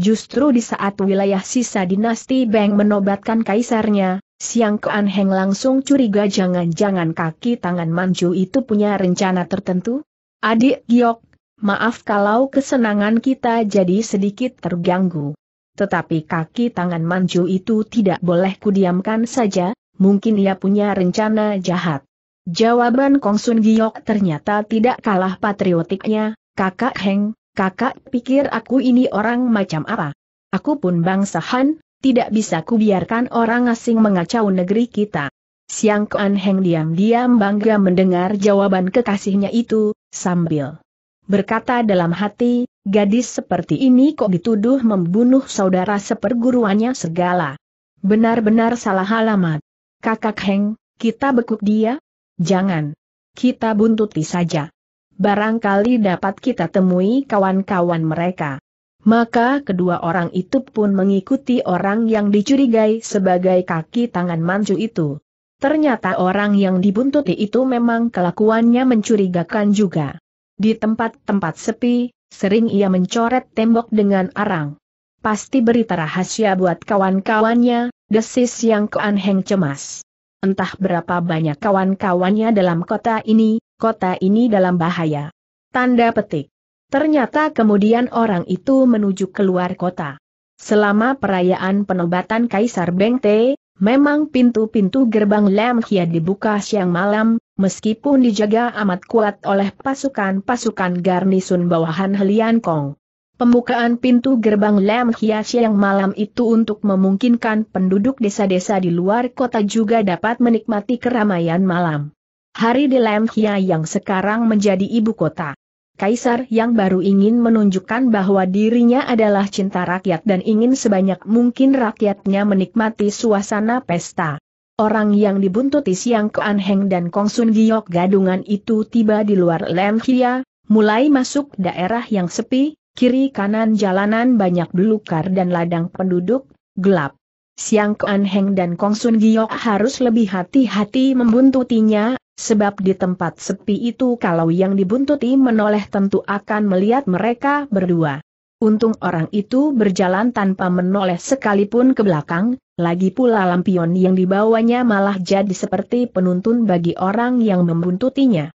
justru di saat wilayah sisa dinasti Beng menobatkan kaisarnya, Siang Kuan Heng langsung curiga jangan-jangan kaki tangan Manchu itu punya rencana tertentu? Adik Giok, maaf kalau kesenangan kita jadi sedikit terganggu tetapi kaki tangan Manju itu tidak boleh kudiamkan saja, mungkin ia punya rencana jahat. Jawaban Kong Sun Giok ternyata tidak kalah patriotiknya, kakak Heng, kakak pikir aku ini orang macam apa? Aku pun bangsa Han, tidak bisa kubiarkan orang asing mengacau negeri kita. Siang Kuan Heng diam-diam bangga mendengar jawaban kekasihnya itu, sambil berkata dalam hati, gadis seperti ini kok dituduh membunuh saudara seperguruannya segala. Benar-benar salah alamat. Kakak Heng, kita bekuk dia? Jangan. Kita buntuti saja. Barangkali dapat kita temui kawan-kawan mereka. Maka kedua orang itu pun mengikuti orang yang dicurigai sebagai kaki tangan mancu itu. Ternyata orang yang dibuntuti itu memang kelakuannya mencurigakan juga. Di tempat-tempat sepi, sering ia mencoret tembok dengan arang. Pasti berita rahasia buat kawan-kawannya, desis yang keanheng cemas. Entah berapa banyak kawan-kawannya dalam kota ini, kota ini dalam bahaya. Tanda petik. Ternyata kemudian orang itu menuju keluar kota. Selama perayaan penobatan Kaisar Bengte, memang pintu-pintu gerbang Lemhia dibuka siang malam, meskipun dijaga amat kuat oleh pasukan-pasukan garnisun bawahan Helian Kong. Pembukaan pintu gerbang Lam Hiasi yang malam itu untuk memungkinkan penduduk desa-desa di luar kota juga dapat menikmati keramaian malam. Hari di Lam Hia yang sekarang menjadi ibu kota. Kaisar yang baru ingin menunjukkan bahwa dirinya adalah cinta rakyat dan ingin sebanyak mungkin rakyatnya menikmati suasana pesta. Orang yang dibuntuti Siang Koan Heng dan Kong Sun Giok gadungan itu tiba di luar Lem Hia, mulai masuk daerah yang sepi, kiri kanan jalanan banyak belukar dan ladang penduduk, gelap. Siang Koan Heng dan Kong Sun Giok harus lebih hati-hati membuntutinya, sebab di tempat sepi itu kalau yang dibuntuti menoleh tentu akan melihat mereka berdua. Untung orang itu berjalan tanpa menoleh sekalipun ke belakang, lagi pula lampion yang dibawanya malah jadi seperti penuntun bagi orang yang membuntutinya.